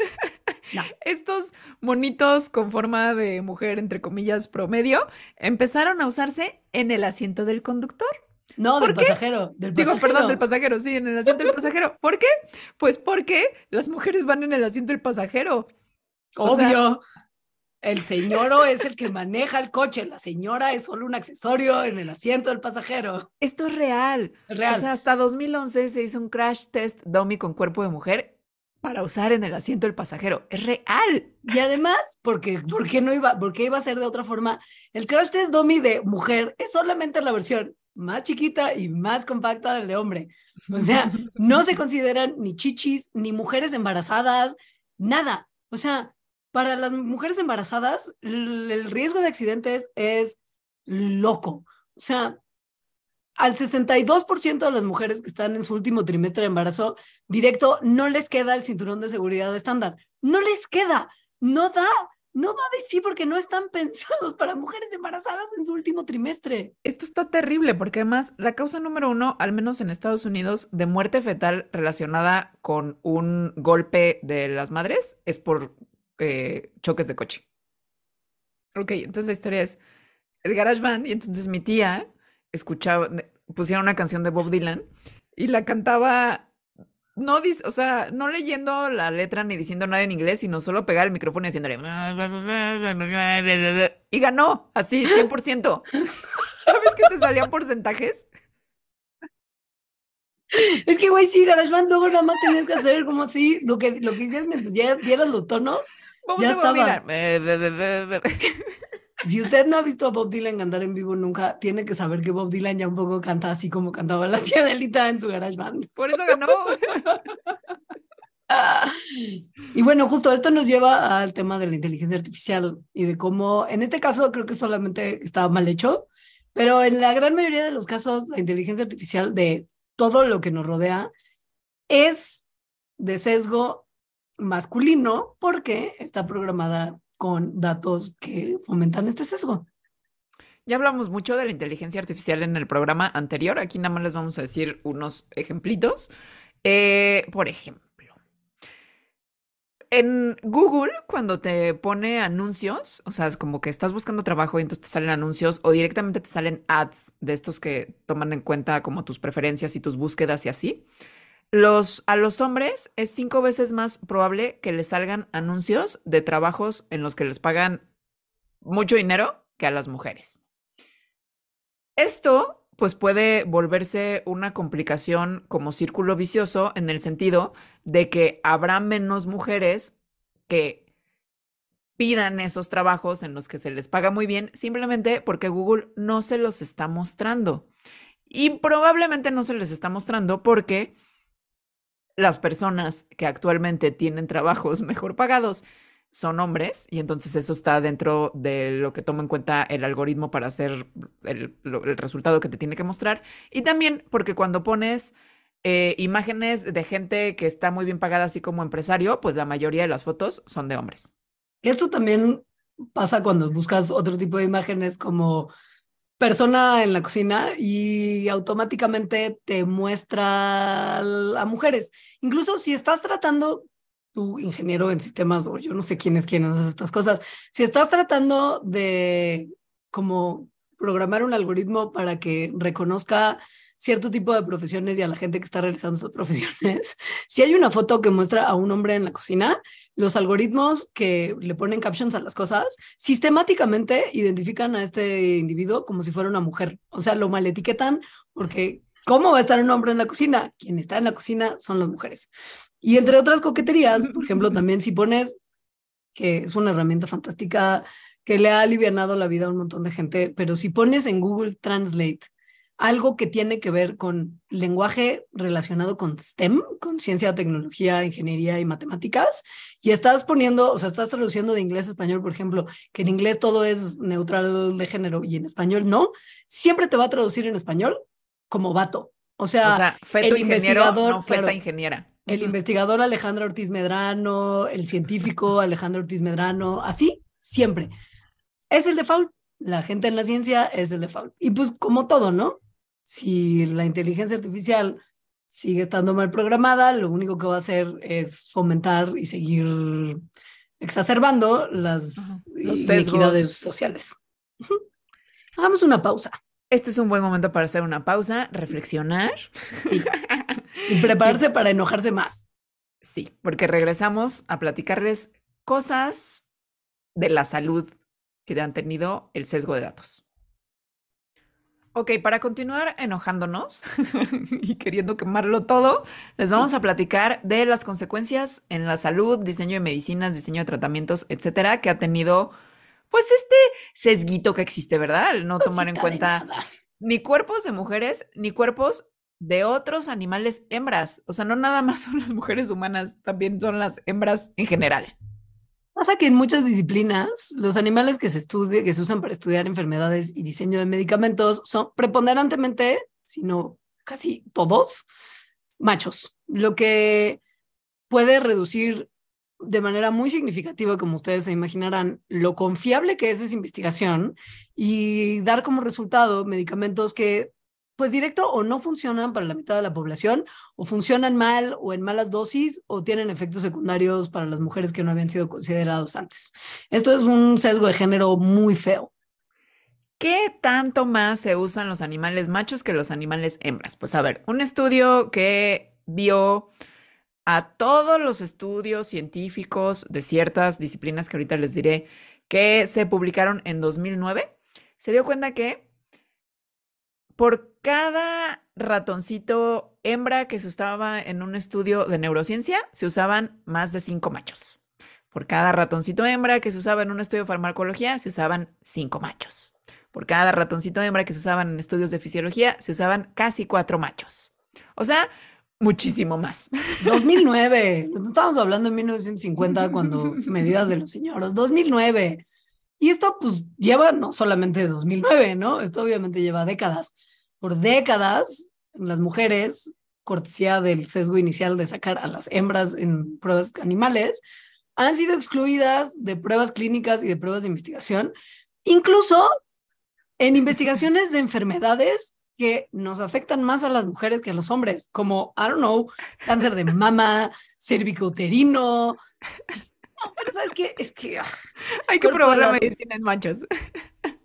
No. Estos monitos con forma de mujer, entre comillas, promedio, empezaron a usarse en el asiento del conductor. No, del pasajero, del Digo, perdón, del pasajero, sí, en el asiento del pasajero. ¿Por qué? Pues porque las mujeres van en el asiento del pasajero. Obvio. El señor es el que maneja el coche, la señora es solo un accesorio en el asiento del pasajero. Esto es real. real. hasta 2011 se hizo un crash test dummy con cuerpo de mujer para usar en el asiento del pasajero. Es real. Y además, porque ¿por qué no iba, porque iba a ser de otra forma? El crash test dummy de mujer es solamente la versión más chiquita y más compacta del de hombre. O sea, no se consideran ni chichis, ni mujeres embarazadas, nada. O sea, para las mujeres embarazadas, el riesgo de accidentes es loco. O sea, al 62% de las mujeres que están en su último trimestre de embarazo directo no les queda el cinturón de seguridad estándar. No les queda, no da no va a decir porque no están pensados para mujeres embarazadas en su último trimestre. Esto está terrible porque además la causa número uno, al menos en Estados Unidos, de muerte fetal relacionada con un golpe de las madres es por eh, choques de coche. Ok, entonces la historia es el garage band y entonces mi tía escuchaba, pusieron una canción de Bob Dylan y la cantaba no, o sea, no leyendo la letra ni diciendo nada en inglés, sino solo pegar el micrófono y haciéndole Y ganó, así, 100%. ¿Sabes que te salían porcentajes? Es que, güey, sí, GarageBand luego nada más tenías que hacer como así lo que, lo que hicieras dieras los tonos. Vamos ya a estaba. Si usted no ha visto a Bob Dylan cantar en vivo nunca, tiene que saber que Bob Dylan ya un poco canta así como cantaba la tía Delita en su garage band. Por eso ganó. y bueno, justo esto nos lleva al tema de la inteligencia artificial y de cómo, en este caso creo que solamente estaba mal hecho, pero en la gran mayoría de los casos la inteligencia artificial de todo lo que nos rodea es de sesgo masculino porque está programada con datos que fomentan este sesgo. Ya hablamos mucho de la inteligencia artificial en el programa anterior. Aquí nada más les vamos a decir unos ejemplitos. Eh, por ejemplo, en Google, cuando te pone anuncios, o sea, es como que estás buscando trabajo y entonces te salen anuncios o directamente te salen ads de estos que toman en cuenta como tus preferencias y tus búsquedas y así a los hombres es cinco veces más probable que les salgan anuncios de trabajos en los que les pagan mucho dinero que a las mujeres. Esto pues puede volverse una complicación como círculo vicioso en el sentido de que habrá menos mujeres que pidan esos trabajos en los que se les paga muy bien simplemente porque Google no se los está mostrando. Y probablemente no se les está mostrando porque las personas que actualmente tienen trabajos mejor pagados son hombres y entonces eso está dentro de lo que toma en cuenta el algoritmo para hacer el, resultado que te tiene que mostrar. Y también porque cuando pones eh, imágenes de gente que está muy bien pagada así como empresario, pues la mayoría de las fotos son de hombres. Esto también pasa cuando buscas otro tipo de imágenes como persona en la cocina y automáticamente te muestra a mujeres. Incluso si estás tratando, tu ingeniero en sistemas, o yo no sé quién es quién hace estas cosas, si estás tratando de como programar un algoritmo para que reconozca cierto tipo de profesiones y a la gente que está realizando sus profesiones, si hay una foto que muestra a un hombre en la cocina, los algoritmos que le ponen captions a las cosas sistemáticamente identifican a este individuo como si fuera una mujer. O sea, lo maletiquetan porque ¿cómo va a estar un hombre en la cocina? Quien está en la cocina son las mujeres. Y entre otras coqueterías, por ejemplo, también si pones que es una herramienta fantástica que le ha alivianado la vida a un montón de gente, pero si pones en Google Translate algo que tiene que ver con lenguaje relacionado con STEM, con ciencia, tecnología, ingeniería y matemáticas, y estás poniendo, o sea, estás traduciendo de inglés a español, por ejemplo, que en inglés todo es neutral de género y en español no, siempre te va a traducir en español como vato. O sea, feto el investigador, no feta ingeniera. El investigador Alejandra Ortiz Medrano, el científico Alejandro Ortiz Medrano, así siempre. Es el default. La gente en la ciencia es el default. Y pues como todo, ¿no? si la inteligencia artificial sigue estando mal programada, lo único que va a hacer es fomentar y seguir exacerbando las necesidades sociales. Hagamos una pausa. Este es un buen momento para hacer una pausa, reflexionar y prepararse para enojarse más. Sí, porque regresamos a platicarles cosas de la salud que han tenido el sesgo de datos. Ok, para continuar enojándonos y queriendo quemarlo todo, les vamos a platicar de las consecuencias en la salud, diseño de medicinas, diseño de tratamientos, etcétera, que ha tenido pues este sesguito que existe, ¿verdad? El no pues tomar en cuenta ni cuerpos de mujeres, ni cuerpos de otros animales hembras. O sea, no nada más son las mujeres humanas, también son las hembras en general. Pasa que en muchas disciplinas los animales que se estudia, que se usan para estudiar enfermedades y diseño de medicamentos son preponderantemente, sino casi todos, machos, lo que puede reducir de manera muy significativa, como ustedes se imaginarán, lo confiable que es esa investigación y dar como resultado medicamentos que pues directo o no funcionan para la mitad de la población, o funcionan mal o en malas dosis, o tienen efectos secundarios para las mujeres que no habían sido considerados antes. Esto es un sesgo de género muy feo. ¿Qué tanto más se usan los animales machos que los animales hembras? Pues a ver, un estudio que vio a todos los estudios científicos de ciertas disciplinas que ahorita les diré que se publicaron en 2009, se dio cuenta que por cada ratoncito hembra que se usaba en un estudio de neurociencia, se usaban más de cinco machos. Por cada ratoncito hembra que se usaba en un estudio de farmacología, se usaban cinco machos. Por cada ratoncito hembra que se usaban en estudios de fisiología, se usaban casi cuatro machos. O sea, muchísimo más. 2009. Estábamos hablando en 1950 cuando medidas de los señoros. 2009. Y esto pues lleva no solamente 2009, ¿no? Esto obviamente lleva décadas por décadas las mujeres, cortesía del sesgo inicial de sacar a las hembras en pruebas animales, han sido excluidas de pruebas clínicas y de pruebas de investigación, incluso en investigaciones de enfermedades que nos afectan más a las mujeres que a los hombres, como, I don't know, cáncer de mama, cervicouterino. No, pero sabes que es que... Ah, Hay que probar la medicina en machos.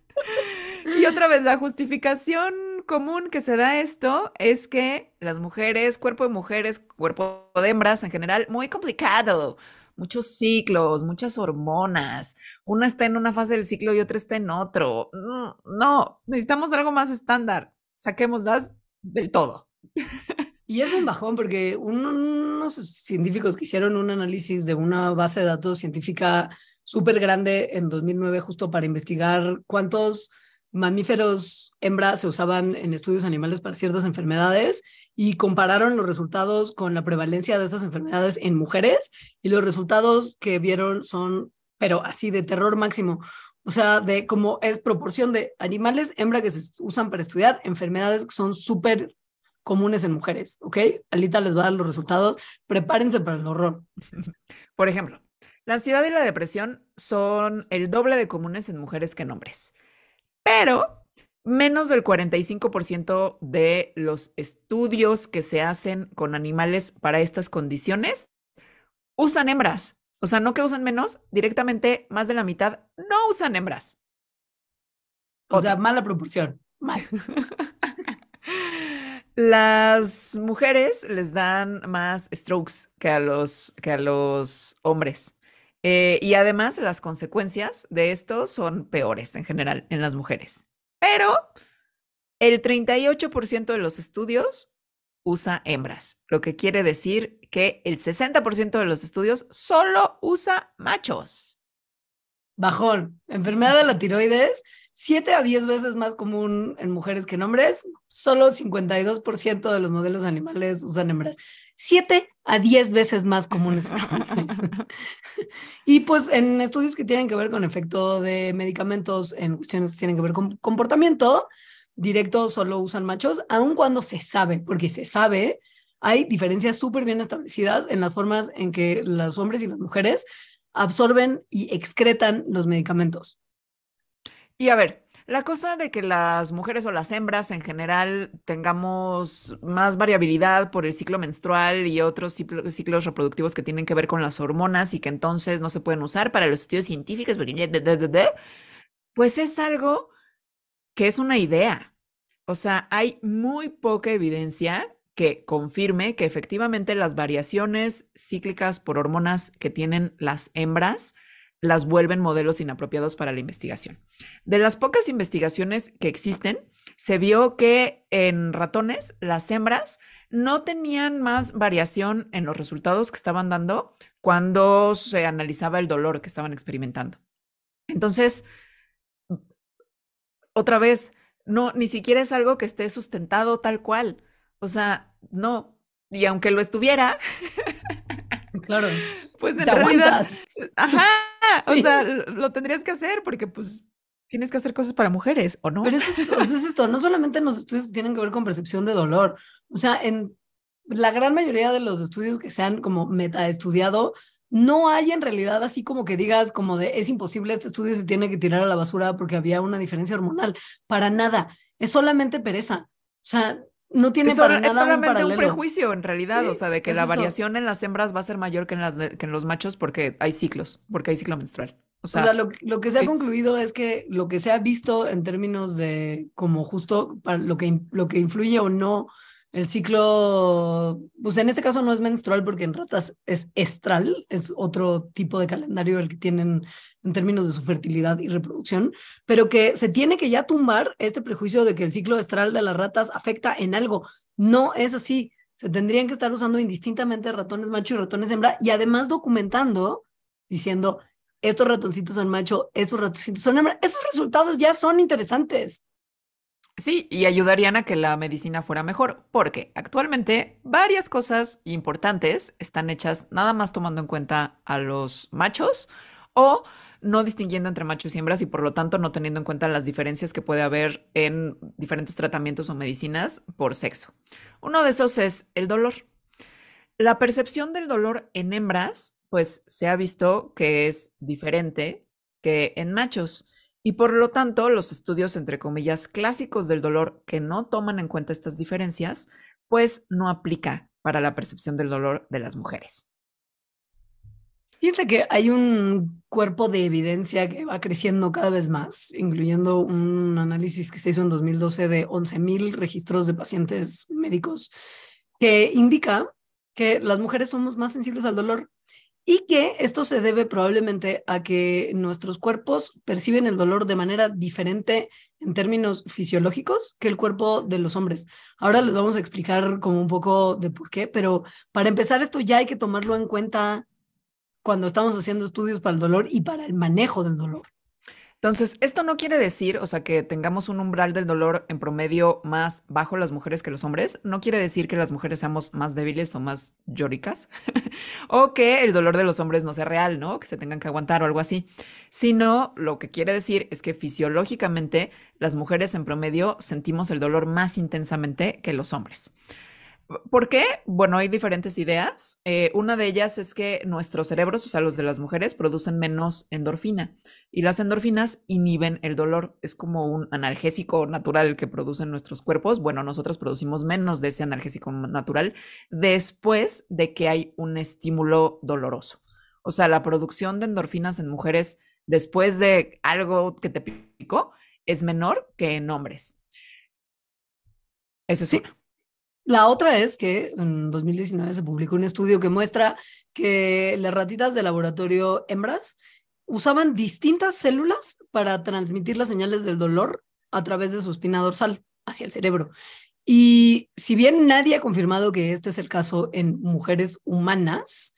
y otra vez, la justificación común que se da esto es que las mujeres, cuerpo de mujeres, cuerpo de hembras en general, muy complicado. Muchos ciclos, muchas hormonas. Una está en una fase del ciclo y otra está en otro. Mm, no, necesitamos algo más estándar. Saquémoslas del todo. Y es un bajón porque unos científicos que hicieron un análisis de una base de datos científica súper grande en 2009 justo para investigar cuántos mamíferos hembra se usaban en estudios animales para ciertas enfermedades y compararon los resultados con la prevalencia de estas enfermedades en mujeres y los resultados que vieron son, pero así de terror máximo. O sea, de cómo es proporción de animales hembra que se usan para estudiar enfermedades que son súper comunes en mujeres, ¿ok? Alita les va a dar los resultados. Prepárense para el horror. Por ejemplo, la ansiedad y la depresión son el doble de comunes en mujeres que en hombres pero menos del 45% de los estudios que se hacen con animales para estas condiciones usan hembras. O sea, no que usan menos, directamente más de la mitad no usan hembras. O sea, mala proporción. Mal. Las mujeres les dan más strokes que a los, que a los hombres. Eh, y además las consecuencias de esto son peores en general en las mujeres. Pero el 38% de los estudios usa hembras, lo que quiere decir que el 60% de los estudios solo usa machos. Bajón, enfermedad de la tiroides, 7 a 10 veces más común en mujeres que en hombres, solo 52% de los modelos animales usan hembras. 7 a 10 veces más comunes. y pues en estudios que tienen que ver con efecto de medicamentos, en cuestiones que tienen que ver con comportamiento, directo solo usan machos, aun cuando se sabe, porque se sabe, hay diferencias súper bien establecidas en las formas en que los hombres y las mujeres absorben y excretan los medicamentos. Y a ver, la cosa de que las mujeres o las hembras en general tengamos más variabilidad por el ciclo menstrual y otros ciclos reproductivos que tienen que ver con las hormonas y que entonces no se pueden usar para los estudios científicos, pues es algo que es una idea. O sea, hay muy poca evidencia que confirme que efectivamente las variaciones cíclicas por hormonas que tienen las hembras las vuelven modelos inapropiados para la investigación. De las pocas investigaciones que existen, se vio que en ratones las hembras no tenían más variación en los resultados que estaban dando cuando se analizaba el dolor que estaban experimentando. Entonces, otra vez, no, ni siquiera es algo que esté sustentado tal cual. O sea, no, y aunque lo estuviera, claro. Pues en ¿Te realidad, ajá, o sea, lo tendrías que hacer porque pues tienes que hacer cosas para mujeres, ¿o no? Pero es esto, es esto, no solamente los estudios tienen que ver con percepción de dolor, o sea, en la gran mayoría de los estudios que se han como meta estudiado, no hay en realidad así como que digas como de es imposible este estudio se tiene que tirar a la basura porque había una diferencia hormonal, para nada, es solamente pereza. O sea, no tiene es, solamente un, prejuicio en realidad, o sea, de que la variación en las hembras va a ser mayor que en, las que en los machos porque hay ciclos, porque hay ciclo menstrual. O sea, lo, que se ha eh, concluido es que lo que se ha visto en términos de como justo para lo, que, lo que influye o no el ciclo, pues en este caso no es menstrual porque en ratas es estral, es otro tipo de calendario el que tienen en términos de su fertilidad y reproducción, pero que se tiene que ya tumbar este prejuicio de que el ciclo estral de las ratas afecta en algo. No es así. Se tendrían que estar usando indistintamente ratones macho y ratones hembra y además documentando diciendo estos ratoncitos son macho, estos ratoncitos son hembra. Esos resultados ya son interesantes. Sí, y ayudarían a que la medicina fuera mejor, porque actualmente varias cosas importantes están hechas nada más tomando en cuenta a los machos o no distinguiendo entre machos y hembras y por lo tanto no teniendo en cuenta las diferencias que puede haber en diferentes tratamientos o medicinas por sexo. Uno de esos es el dolor. La percepción del dolor en hembras, pues se ha visto que es diferente que en machos. Y por lo tanto, los estudios, entre comillas, clásicos del dolor que no toman en cuenta estas diferencias, pues no aplica para la percepción del dolor de las mujeres. Fíjense que hay un cuerpo de evidencia que va creciendo cada vez más, incluyendo un análisis que se hizo en 2012 de 11.000 registros de pacientes médicos, que indica que las mujeres somos más sensibles al dolor y que esto se debe probablemente a que nuestros cuerpos perciben el dolor de manera diferente en términos fisiológicos que el cuerpo de los hombres. Ahora les vamos a explicar como un poco de por qué, pero para empezar esto ya hay que tomarlo en cuenta cuando estamos haciendo estudios para el dolor y para el manejo del dolor. Entonces, esto no quiere decir, o sea, que tengamos un umbral del dolor en promedio más bajo las mujeres que los hombres. No quiere decir que las mujeres seamos más débiles o más lloricas, o que el dolor de los hombres no sea real, ¿no? Que se tengan que aguantar o algo así. Sino, lo que quiere decir es que fisiológicamente las mujeres en promedio sentimos el dolor más intensamente que los hombres. ¿Por qué? Bueno, hay diferentes ideas. Eh, una de ellas es que nuestros cerebros, o sea, los de las mujeres, producen menos endorfina y las endorfinas inhiben el dolor. Es como un analgésico natural que producen nuestros cuerpos. Bueno, nosotros producimos menos de ese analgésico natural después de que hay un estímulo doloroso. O sea, la producción de endorfinas en mujeres después de algo que te picó es menor que en hombres. Ese es sí. La otra es que en 2019 se publicó un estudio que muestra que las ratitas de laboratorio hembras usaban distintas células para transmitir las señales del dolor a través de su espina dorsal hacia el cerebro. Y si bien nadie ha confirmado que este es el caso en mujeres humanas,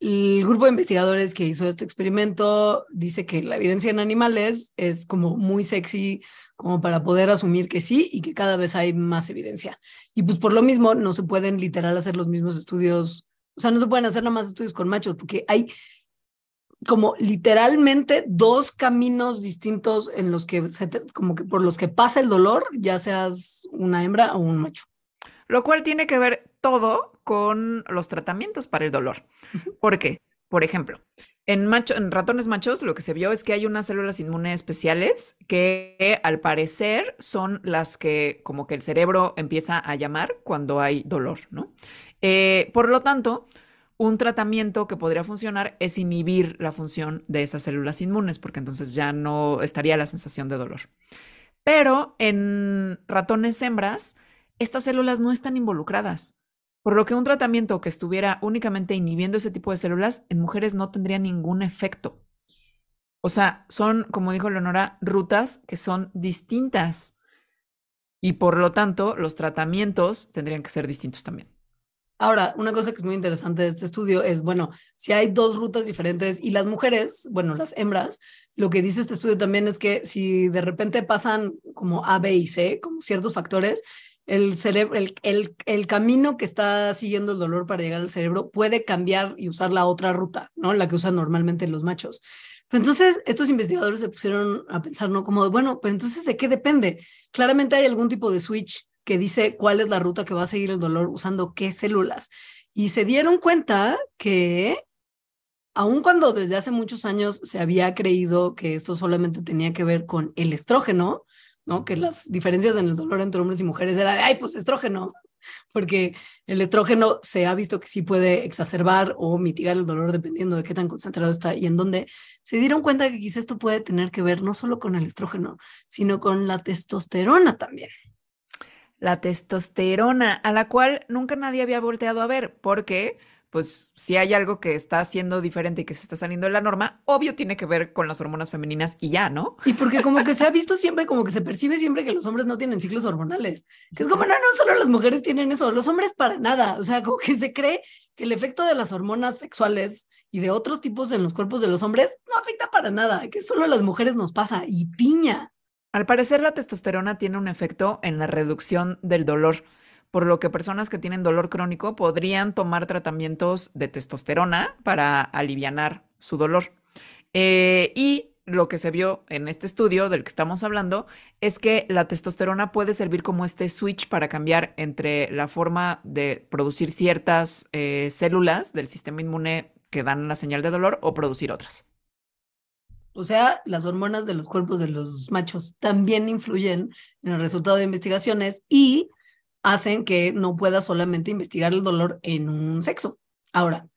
el grupo de investigadores que hizo este experimento dice que la evidencia en animales es como muy sexy como para poder asumir que sí y que cada vez hay más evidencia. Y pues por lo mismo no se pueden literal hacer los mismos estudios, o sea, no se pueden hacer nada más estudios con machos, porque hay como literalmente dos caminos distintos en los que como que por los que pasa el dolor, ya seas una hembra o un macho. Lo cual tiene que ver todo con los tratamientos para el dolor. ¿Por qué? Por ejemplo, en, ratones machos lo que se vio es que hay unas células inmunes especiales que, al parecer son las que como que el cerebro empieza a llamar cuando hay dolor, ¿no? Eh, por lo tanto, un tratamiento que podría funcionar es inhibir la función de esas células inmunes, porque entonces ya no estaría la sensación de dolor. Pero en ratones hembras, estas células no están involucradas por lo que un tratamiento que estuviera únicamente inhibiendo ese tipo de células en mujeres no tendría ningún efecto. O sea, son, como dijo Leonora, rutas que son distintas y por lo tanto los tratamientos tendrían que ser distintos también. Ahora, una cosa que es muy interesante de este estudio es, bueno, si hay dos rutas diferentes y las mujeres, bueno, las hembras, lo que dice este estudio también es que si de repente pasan como A, B y C, como ciertos factores, el cerebro, el, camino que está siguiendo el dolor para llegar al cerebro puede cambiar y usar la otra ruta, ¿no? La que usan normalmente los machos. entonces estos investigadores se pusieron a pensar, ¿no? Como, bueno, pero entonces ¿de qué depende? Claramente hay algún tipo de switch que dice cuál es la ruta que va a seguir el dolor usando qué células. Y se dieron cuenta que aun cuando desde hace muchos años se había creído que esto solamente tenía que ver con el estrógeno, ¿no? Que las diferencias en el dolor entre hombres y mujeres era de, ay, pues estrógeno, porque el estrógeno se ha visto que sí puede exacerbar o mitigar el dolor dependiendo de qué tan concentrado está y en dónde, se dieron cuenta que quizás esto puede tener que ver no solo con el estrógeno, sino con la testosterona también. La testosterona, a la cual nunca nadie había volteado a ver, porque... qué? pues si hay algo que está haciendo diferente y que se está saliendo de la norma, obvio tiene que ver con las hormonas femeninas y ya, ¿no? Y porque como que se ha visto siempre, como que se percibe siempre que los hombres no tienen ciclos hormonales, que es como, no, no solo las mujeres tienen eso, los hombres para nada, o sea, como que se cree que el efecto de las hormonas sexuales y de otros tipos en los cuerpos de los hombres no afecta para nada, que solo a las mujeres nos pasa y piña. Al parecer la testosterona tiene un efecto en la reducción del dolor por lo que personas que tienen dolor crónico podrían tomar tratamientos de testosterona para aliviar su dolor. Eh, y lo que se vio en este estudio del que estamos hablando es que la testosterona puede servir como este switch para cambiar entre la forma de producir ciertas eh, células del sistema inmune que dan la señal de dolor o producir otras. O sea, las hormonas de los cuerpos de los machos también influyen en el resultado de investigaciones y hacen que no pueda solamente investigar el dolor en un sexo. Ahora,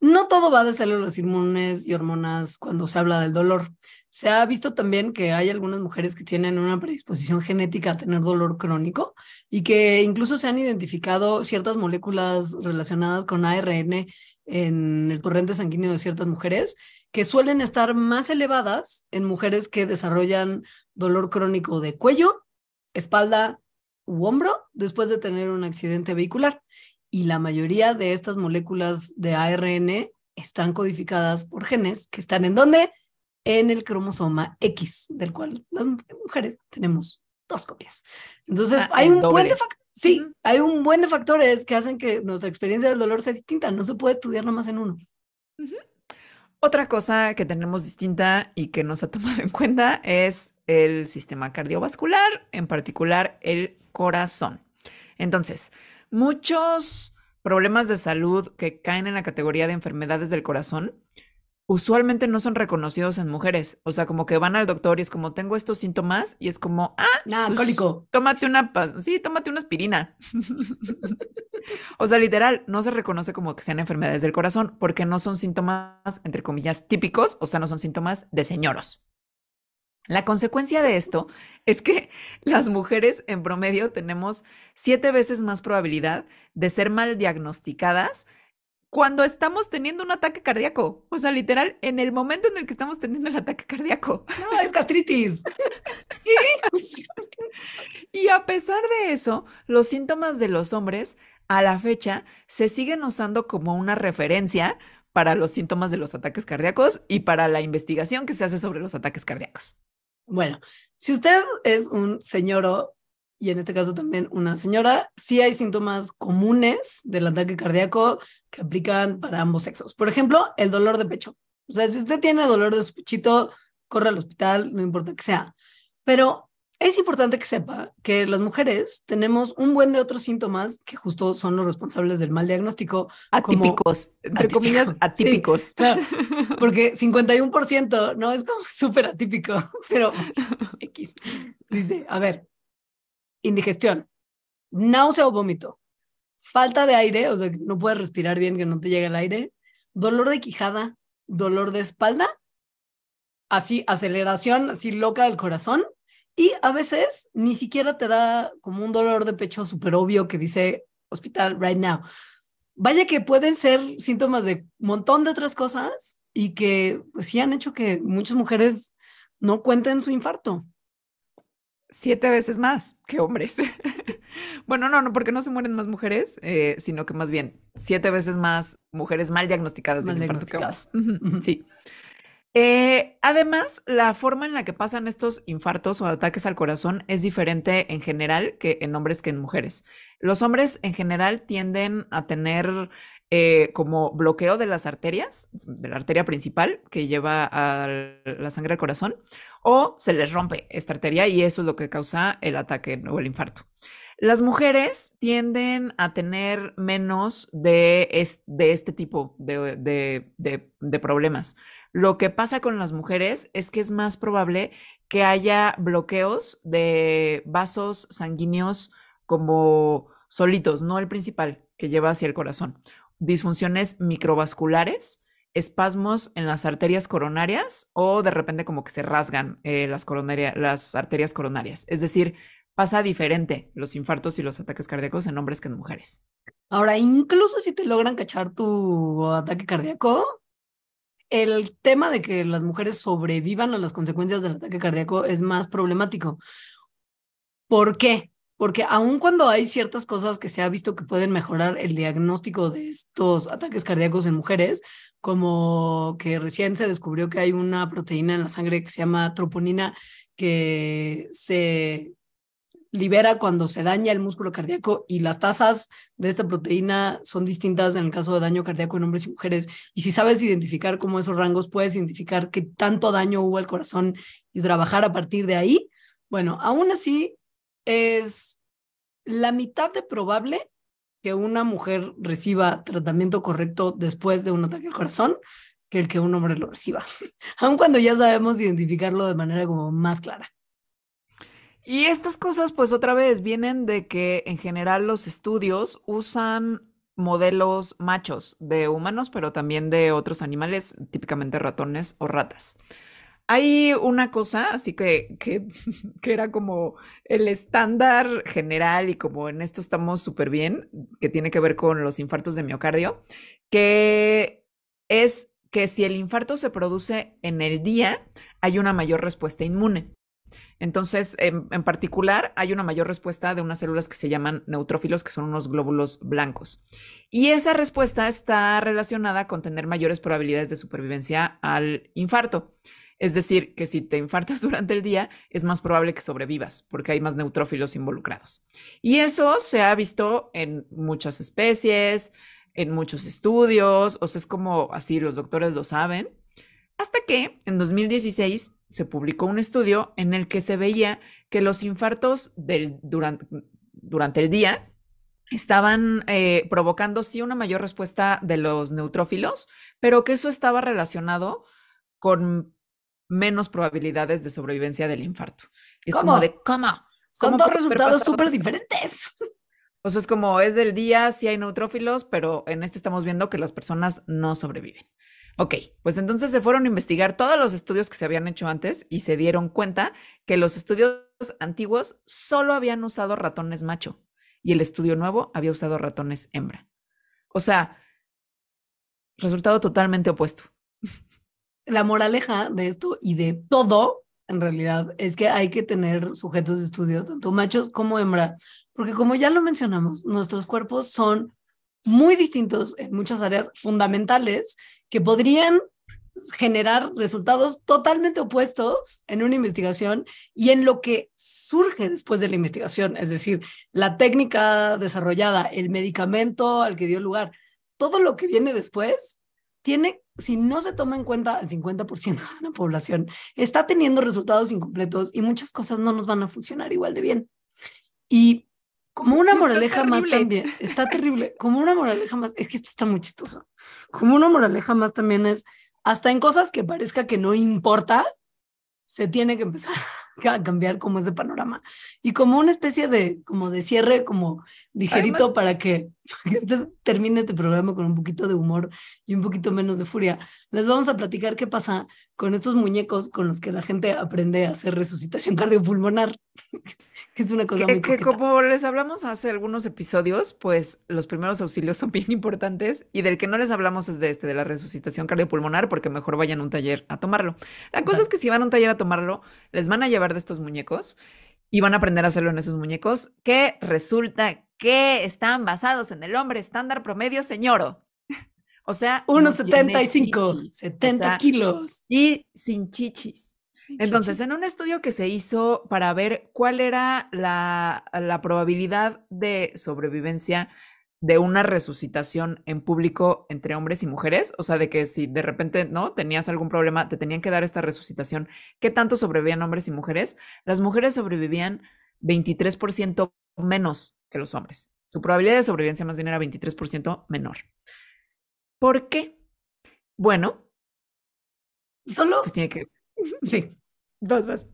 no todo va de los inmunes y hormonas cuando se habla del dolor. Se ha visto también que hay algunas mujeres que tienen una predisposición genética a tener dolor crónico y que incluso se han identificado ciertas moléculas relacionadas con ARN en el torrente sanguíneo de ciertas mujeres que suelen estar más elevadas en mujeres que desarrollan dolor crónico de cuello, espalda u hombro después de tener un accidente vehicular. Y la mayoría de estas moléculas de ARN están codificadas por genes que están en dónde? En el cromosoma X, del cual las mujeres tenemos dos copias. Entonces, ah, hay, un buen de sí, hay un buen de factores que hacen que nuestra experiencia del dolor sea distinta. No se puede estudiar nomás en uno. Otra cosa que tenemos distinta y que no se ha tomado en cuenta es el sistema cardiovascular, en particular el corazón. Entonces, muchos problemas de salud que caen en la categoría de enfermedades del corazón usualmente no son reconocidos en mujeres. O sea, como que van al doctor y es como, tengo estos síntomas y es como, ah, pues, alcohólico. cólico. Tómate una, sí, tómate una aspirina. o sea, literal, no se reconoce como que sean enfermedades del corazón porque no son síntomas, entre comillas, típicos, o sea, no son síntomas de señoros. La consecuencia de esto es que las mujeres en promedio tenemos siete veces más probabilidad de ser mal diagnosticadas cuando estamos teniendo un ataque cardíaco. O sea, literal, en el momento en el que estamos teniendo el ataque cardíaco. No, es gastritis. y a pesar de eso, los síntomas de los hombres a la fecha se siguen usando como una referencia para los síntomas de los ataques cardíacos y para la investigación que se hace sobre los ataques cardíacos. Bueno, si usted es un señor y en este caso también una señora, sí hay síntomas comunes del ataque cardíaco que aplican para ambos sexos. Por ejemplo, el dolor de pecho. O sea, si usted tiene dolor de su pechito, corre al hospital, no importa que sea. Pero es importante que sepa que las mujeres tenemos un buen de otros síntomas que justo son los responsables del mal diagnóstico. Atípicos, entre comillas, atípicos. porque 51%, ¿no? Es como súper atípico, pero X. Dice, a ver, indigestión, náusea o vómito, falta de aire, o sea, no puedes respirar bien, que no te llega el aire, dolor de quijada, dolor de espalda, así aceleración, así loca del corazón y a veces ni siquiera te da como un dolor de pecho súper obvio que dice hospital right now. Vaya que pueden ser síntomas de un montón de otras cosas y que pues, sí han hecho que muchas mujeres no cuenten su infarto. Siete veces más que hombres. bueno, no, no, porque no se mueren más mujeres, eh, sino que más bien siete veces más mujeres mal diagnosticadas de infarto que hombres. Sí. Eh, además, la forma en la que pasan estos infartos o ataques al corazón es diferente en general que en hombres que en mujeres. Los hombres en general tienden a tener eh, como bloqueo de las arterias, de la arteria principal que lleva a la sangre al corazón, o se les rompe esta arteria y eso es lo que causa el ataque o el infarto. Las mujeres tienden a tener menos de, de este tipo de, problemas. Lo que pasa con las mujeres es que es más probable que haya bloqueos de vasos sanguíneos como solitos, no el principal que lleva hacia el corazón. Disfunciones microvasculares, espasmos en las arterias coronarias o de repente como que se rasgan eh, las, las arterias coronarias. Es decir, pasa diferente los infartos y los ataques cardíacos en hombres que en mujeres. Ahora, incluso si te logran cachar tu ataque cardíaco, el tema de que las mujeres sobrevivan a las consecuencias del ataque cardíaco es más problemático. ¿Por qué? Porque aun cuando hay ciertas cosas que se ha visto que pueden mejorar el diagnóstico de estos ataques cardíacos en mujeres, como que recién se descubrió que hay una proteína en la sangre que se llama troponina que se libera cuando se daña el músculo cardíaco y las tasas de esta proteína son distintas en el caso de daño cardíaco en hombres y mujeres. Y si sabes identificar cómo esos rangos, puedes identificar qué tanto daño hubo al corazón y trabajar a partir de ahí. Bueno, aún así es la mitad de probable que una mujer reciba tratamiento correcto después de un ataque al corazón que el que un hombre lo reciba, aun cuando ya sabemos identificarlo de manera como más clara. Y estas cosas, pues otra vez, vienen de que en general los estudios usan modelos machos de humanos, pero también de otros animales, típicamente ratones o ratas. Hay una cosa, así que, que, que era como el estándar general y como en esto estamos súper bien, que tiene que ver con los infartos de miocardio, que es que si el infarto se produce en el día, hay una mayor respuesta inmune. Entonces, en, particular, hay una mayor respuesta de unas células que se llaman neutrófilos, que son unos glóbulos blancos. Y esa respuesta está relacionada con tener mayores probabilidades de supervivencia al infarto. Es decir, que si te infartas durante el día, es más probable que sobrevivas porque hay más neutrófilos involucrados. Y eso se ha visto en muchas especies, en muchos estudios, o sea, es como así, los doctores lo saben. Hasta que en 2016 se publicó un estudio en el que se veía que los infartos durante, el día estaban eh, provocando sí una mayor respuesta de los neutrófilos, pero que eso estaba relacionado con menos probabilidades de sobrevivencia del infarto. Es como de cómo. Son dos resultados súper diferentes. O sea, es como es del día, sí hay neutrófilos, pero en este estamos viendo que las personas no sobreviven. Ok, pues entonces se fueron a investigar todos los estudios que se habían hecho antes y se dieron cuenta que los estudios antiguos solo habían usado ratones macho y el estudio nuevo había usado ratones hembra. O sea, resultado totalmente opuesto. La moraleja de esto y de todo, en realidad, es que hay que tener sujetos de estudio, tanto machos como hembra, porque como ya lo mencionamos, nuestros cuerpos son muy distintos en muchas áreas fundamentales que podrían generar resultados totalmente opuestos en una investigación y en lo que surge después de la investigación, es decir, la técnica desarrollada, el medicamento al que dio lugar, todo lo que viene después tiene, si no se toma en cuenta el 50% de la población, está teniendo resultados incompletos y muchas cosas no nos van a funcionar igual de bien. Y como una moraleja más también, está terrible, como una moraleja más, es que esto está muy chistoso, como una moraleja más también es, hasta en cosas que parezca que no importa, se tiene que empezar a cambiar como ese panorama. Y como una especie de, como de cierre, como ligerito para que para que usted termine este programa con un poquito de humor y un poquito menos de furia, les vamos a platicar qué pasa con estos muñecos con los que la gente aprende a hacer resucitación cardiopulmonar, que es una cosa muy que como les hablamos hace algunos episodios, pues los primeros auxilios son bien importantes y del que no les hablamos es de este, de la resucitación cardiopulmonar, porque mejor vayan a un taller a tomarlo. La cosa es que si van a un taller a tomarlo, les van a llevar de estos muñecos y van a aprender a hacerlo en esos muñecos que resulta que están basados en el hombre estándar promedio señor. O sea, 1,75, 70 kilos. Y sin chichis. Entonces, en un estudio que se hizo para ver cuál era la, la probabilidad de sobrevivencia de una resucitación en público entre hombres y mujeres? O sea, de que si de repente no tenías algún problema, te tenían que dar esta resucitación. ¿Qué tanto sobrevivían hombres y mujeres? Las mujeres sobrevivían 23% menos que los hombres. Su probabilidad de sobrevivencia más bien era 23% menor. ¿Por qué? Bueno. Solo. Pues tiene que. Sí. Vas, más.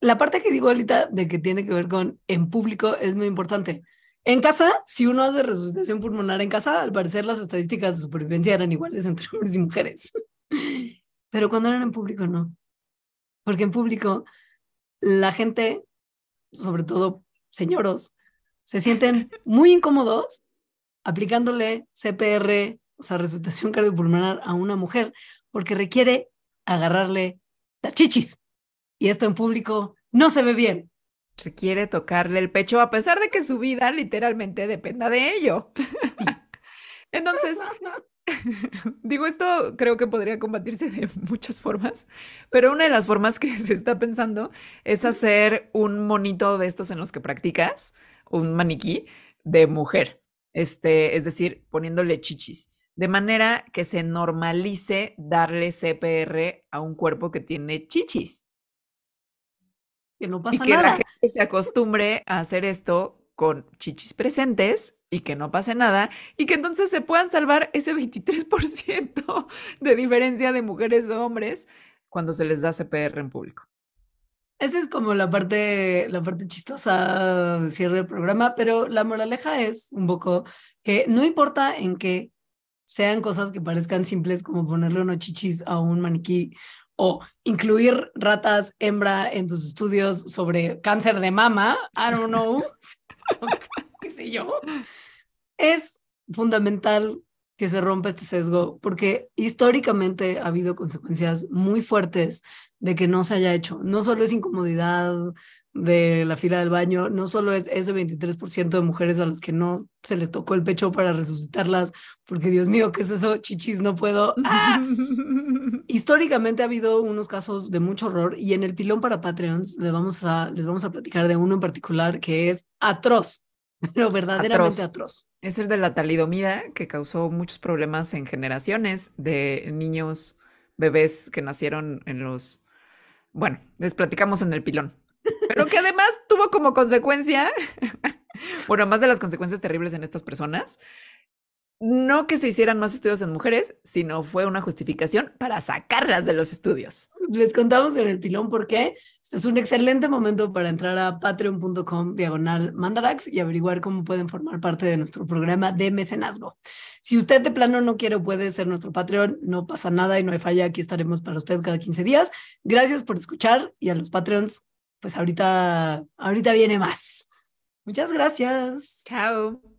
La parte que digo ahorita de que tiene que ver con en público es muy importante en casa, si uno hace resucitación pulmonar en casa, al parecer las estadísticas de supervivencia eran iguales entre hombres y mujeres. Pero cuando eran en público, no. Porque en público, la gente, sobre todo señoros, se sienten muy incómodos aplicándole CPR, o sea, resucitación cardiopulmonar a una mujer, porque requiere agarrarle las chichis. Y esto en público no se ve bien requiere tocarle el pecho a pesar de que su vida literalmente dependa de ello. Entonces, digo, esto creo que podría combatirse de muchas formas, pero una de las formas que se está pensando es hacer un monito de estos en los que practicas, un maniquí de mujer, este, es decir, poniéndole chichis, de manera que se normalice darle CPR a un cuerpo que tiene chichis que no pasa y que la gente se acostumbre a hacer esto con chichis presentes y que no pase nada y que entonces se puedan salvar ese 23% de diferencia de mujeres o hombres cuando se les da CPR en público. Esa es como la parte, la parte chistosa de cierre del programa, pero la moraleja es un poco que no importa en que sean cosas que parezcan simples como ponerle unos chichis a un maniquí o incluir ratas hembra en tus estudios sobre cáncer de mama, I don't know, qué sé yo, es fundamental que se rompa este sesgo, porque históricamente ha habido consecuencias muy fuertes de que no se haya hecho. No solo es incomodidad, de la fila del baño, no solo es ese 23% de mujeres a las que no se les tocó el pecho para resucitarlas, porque Dios mío, ¿qué es eso? Chichis, no puedo. Ah. Históricamente ha habido unos casos de mucho horror y en el pilón para Patreons les vamos a, les vamos a platicar de uno en particular que es atroz, pero verdaderamente atroz. atroz. Es el de la talidomida que causó muchos problemas en generaciones de niños, bebés que nacieron en los... Bueno, les platicamos en el pilón. Pero que además tuvo como consecuencia, bueno, más de las consecuencias terribles en estas personas, no que se hicieran más estudios en mujeres, sino fue una justificación para sacarlas de los estudios. Les contamos en el pilón por qué. Este es un excelente momento para entrar a patreon.com diagonal mandarax y averiguar cómo pueden formar parte de nuestro programa de mecenazgo. Si usted de plano no quiere puede ser nuestro Patreon, no pasa nada y no hay falla. Aquí estaremos para usted cada 15 días. Gracias por escuchar y a los Patreons, pues ahorita, ahorita viene más. Muchas gracias. Chao.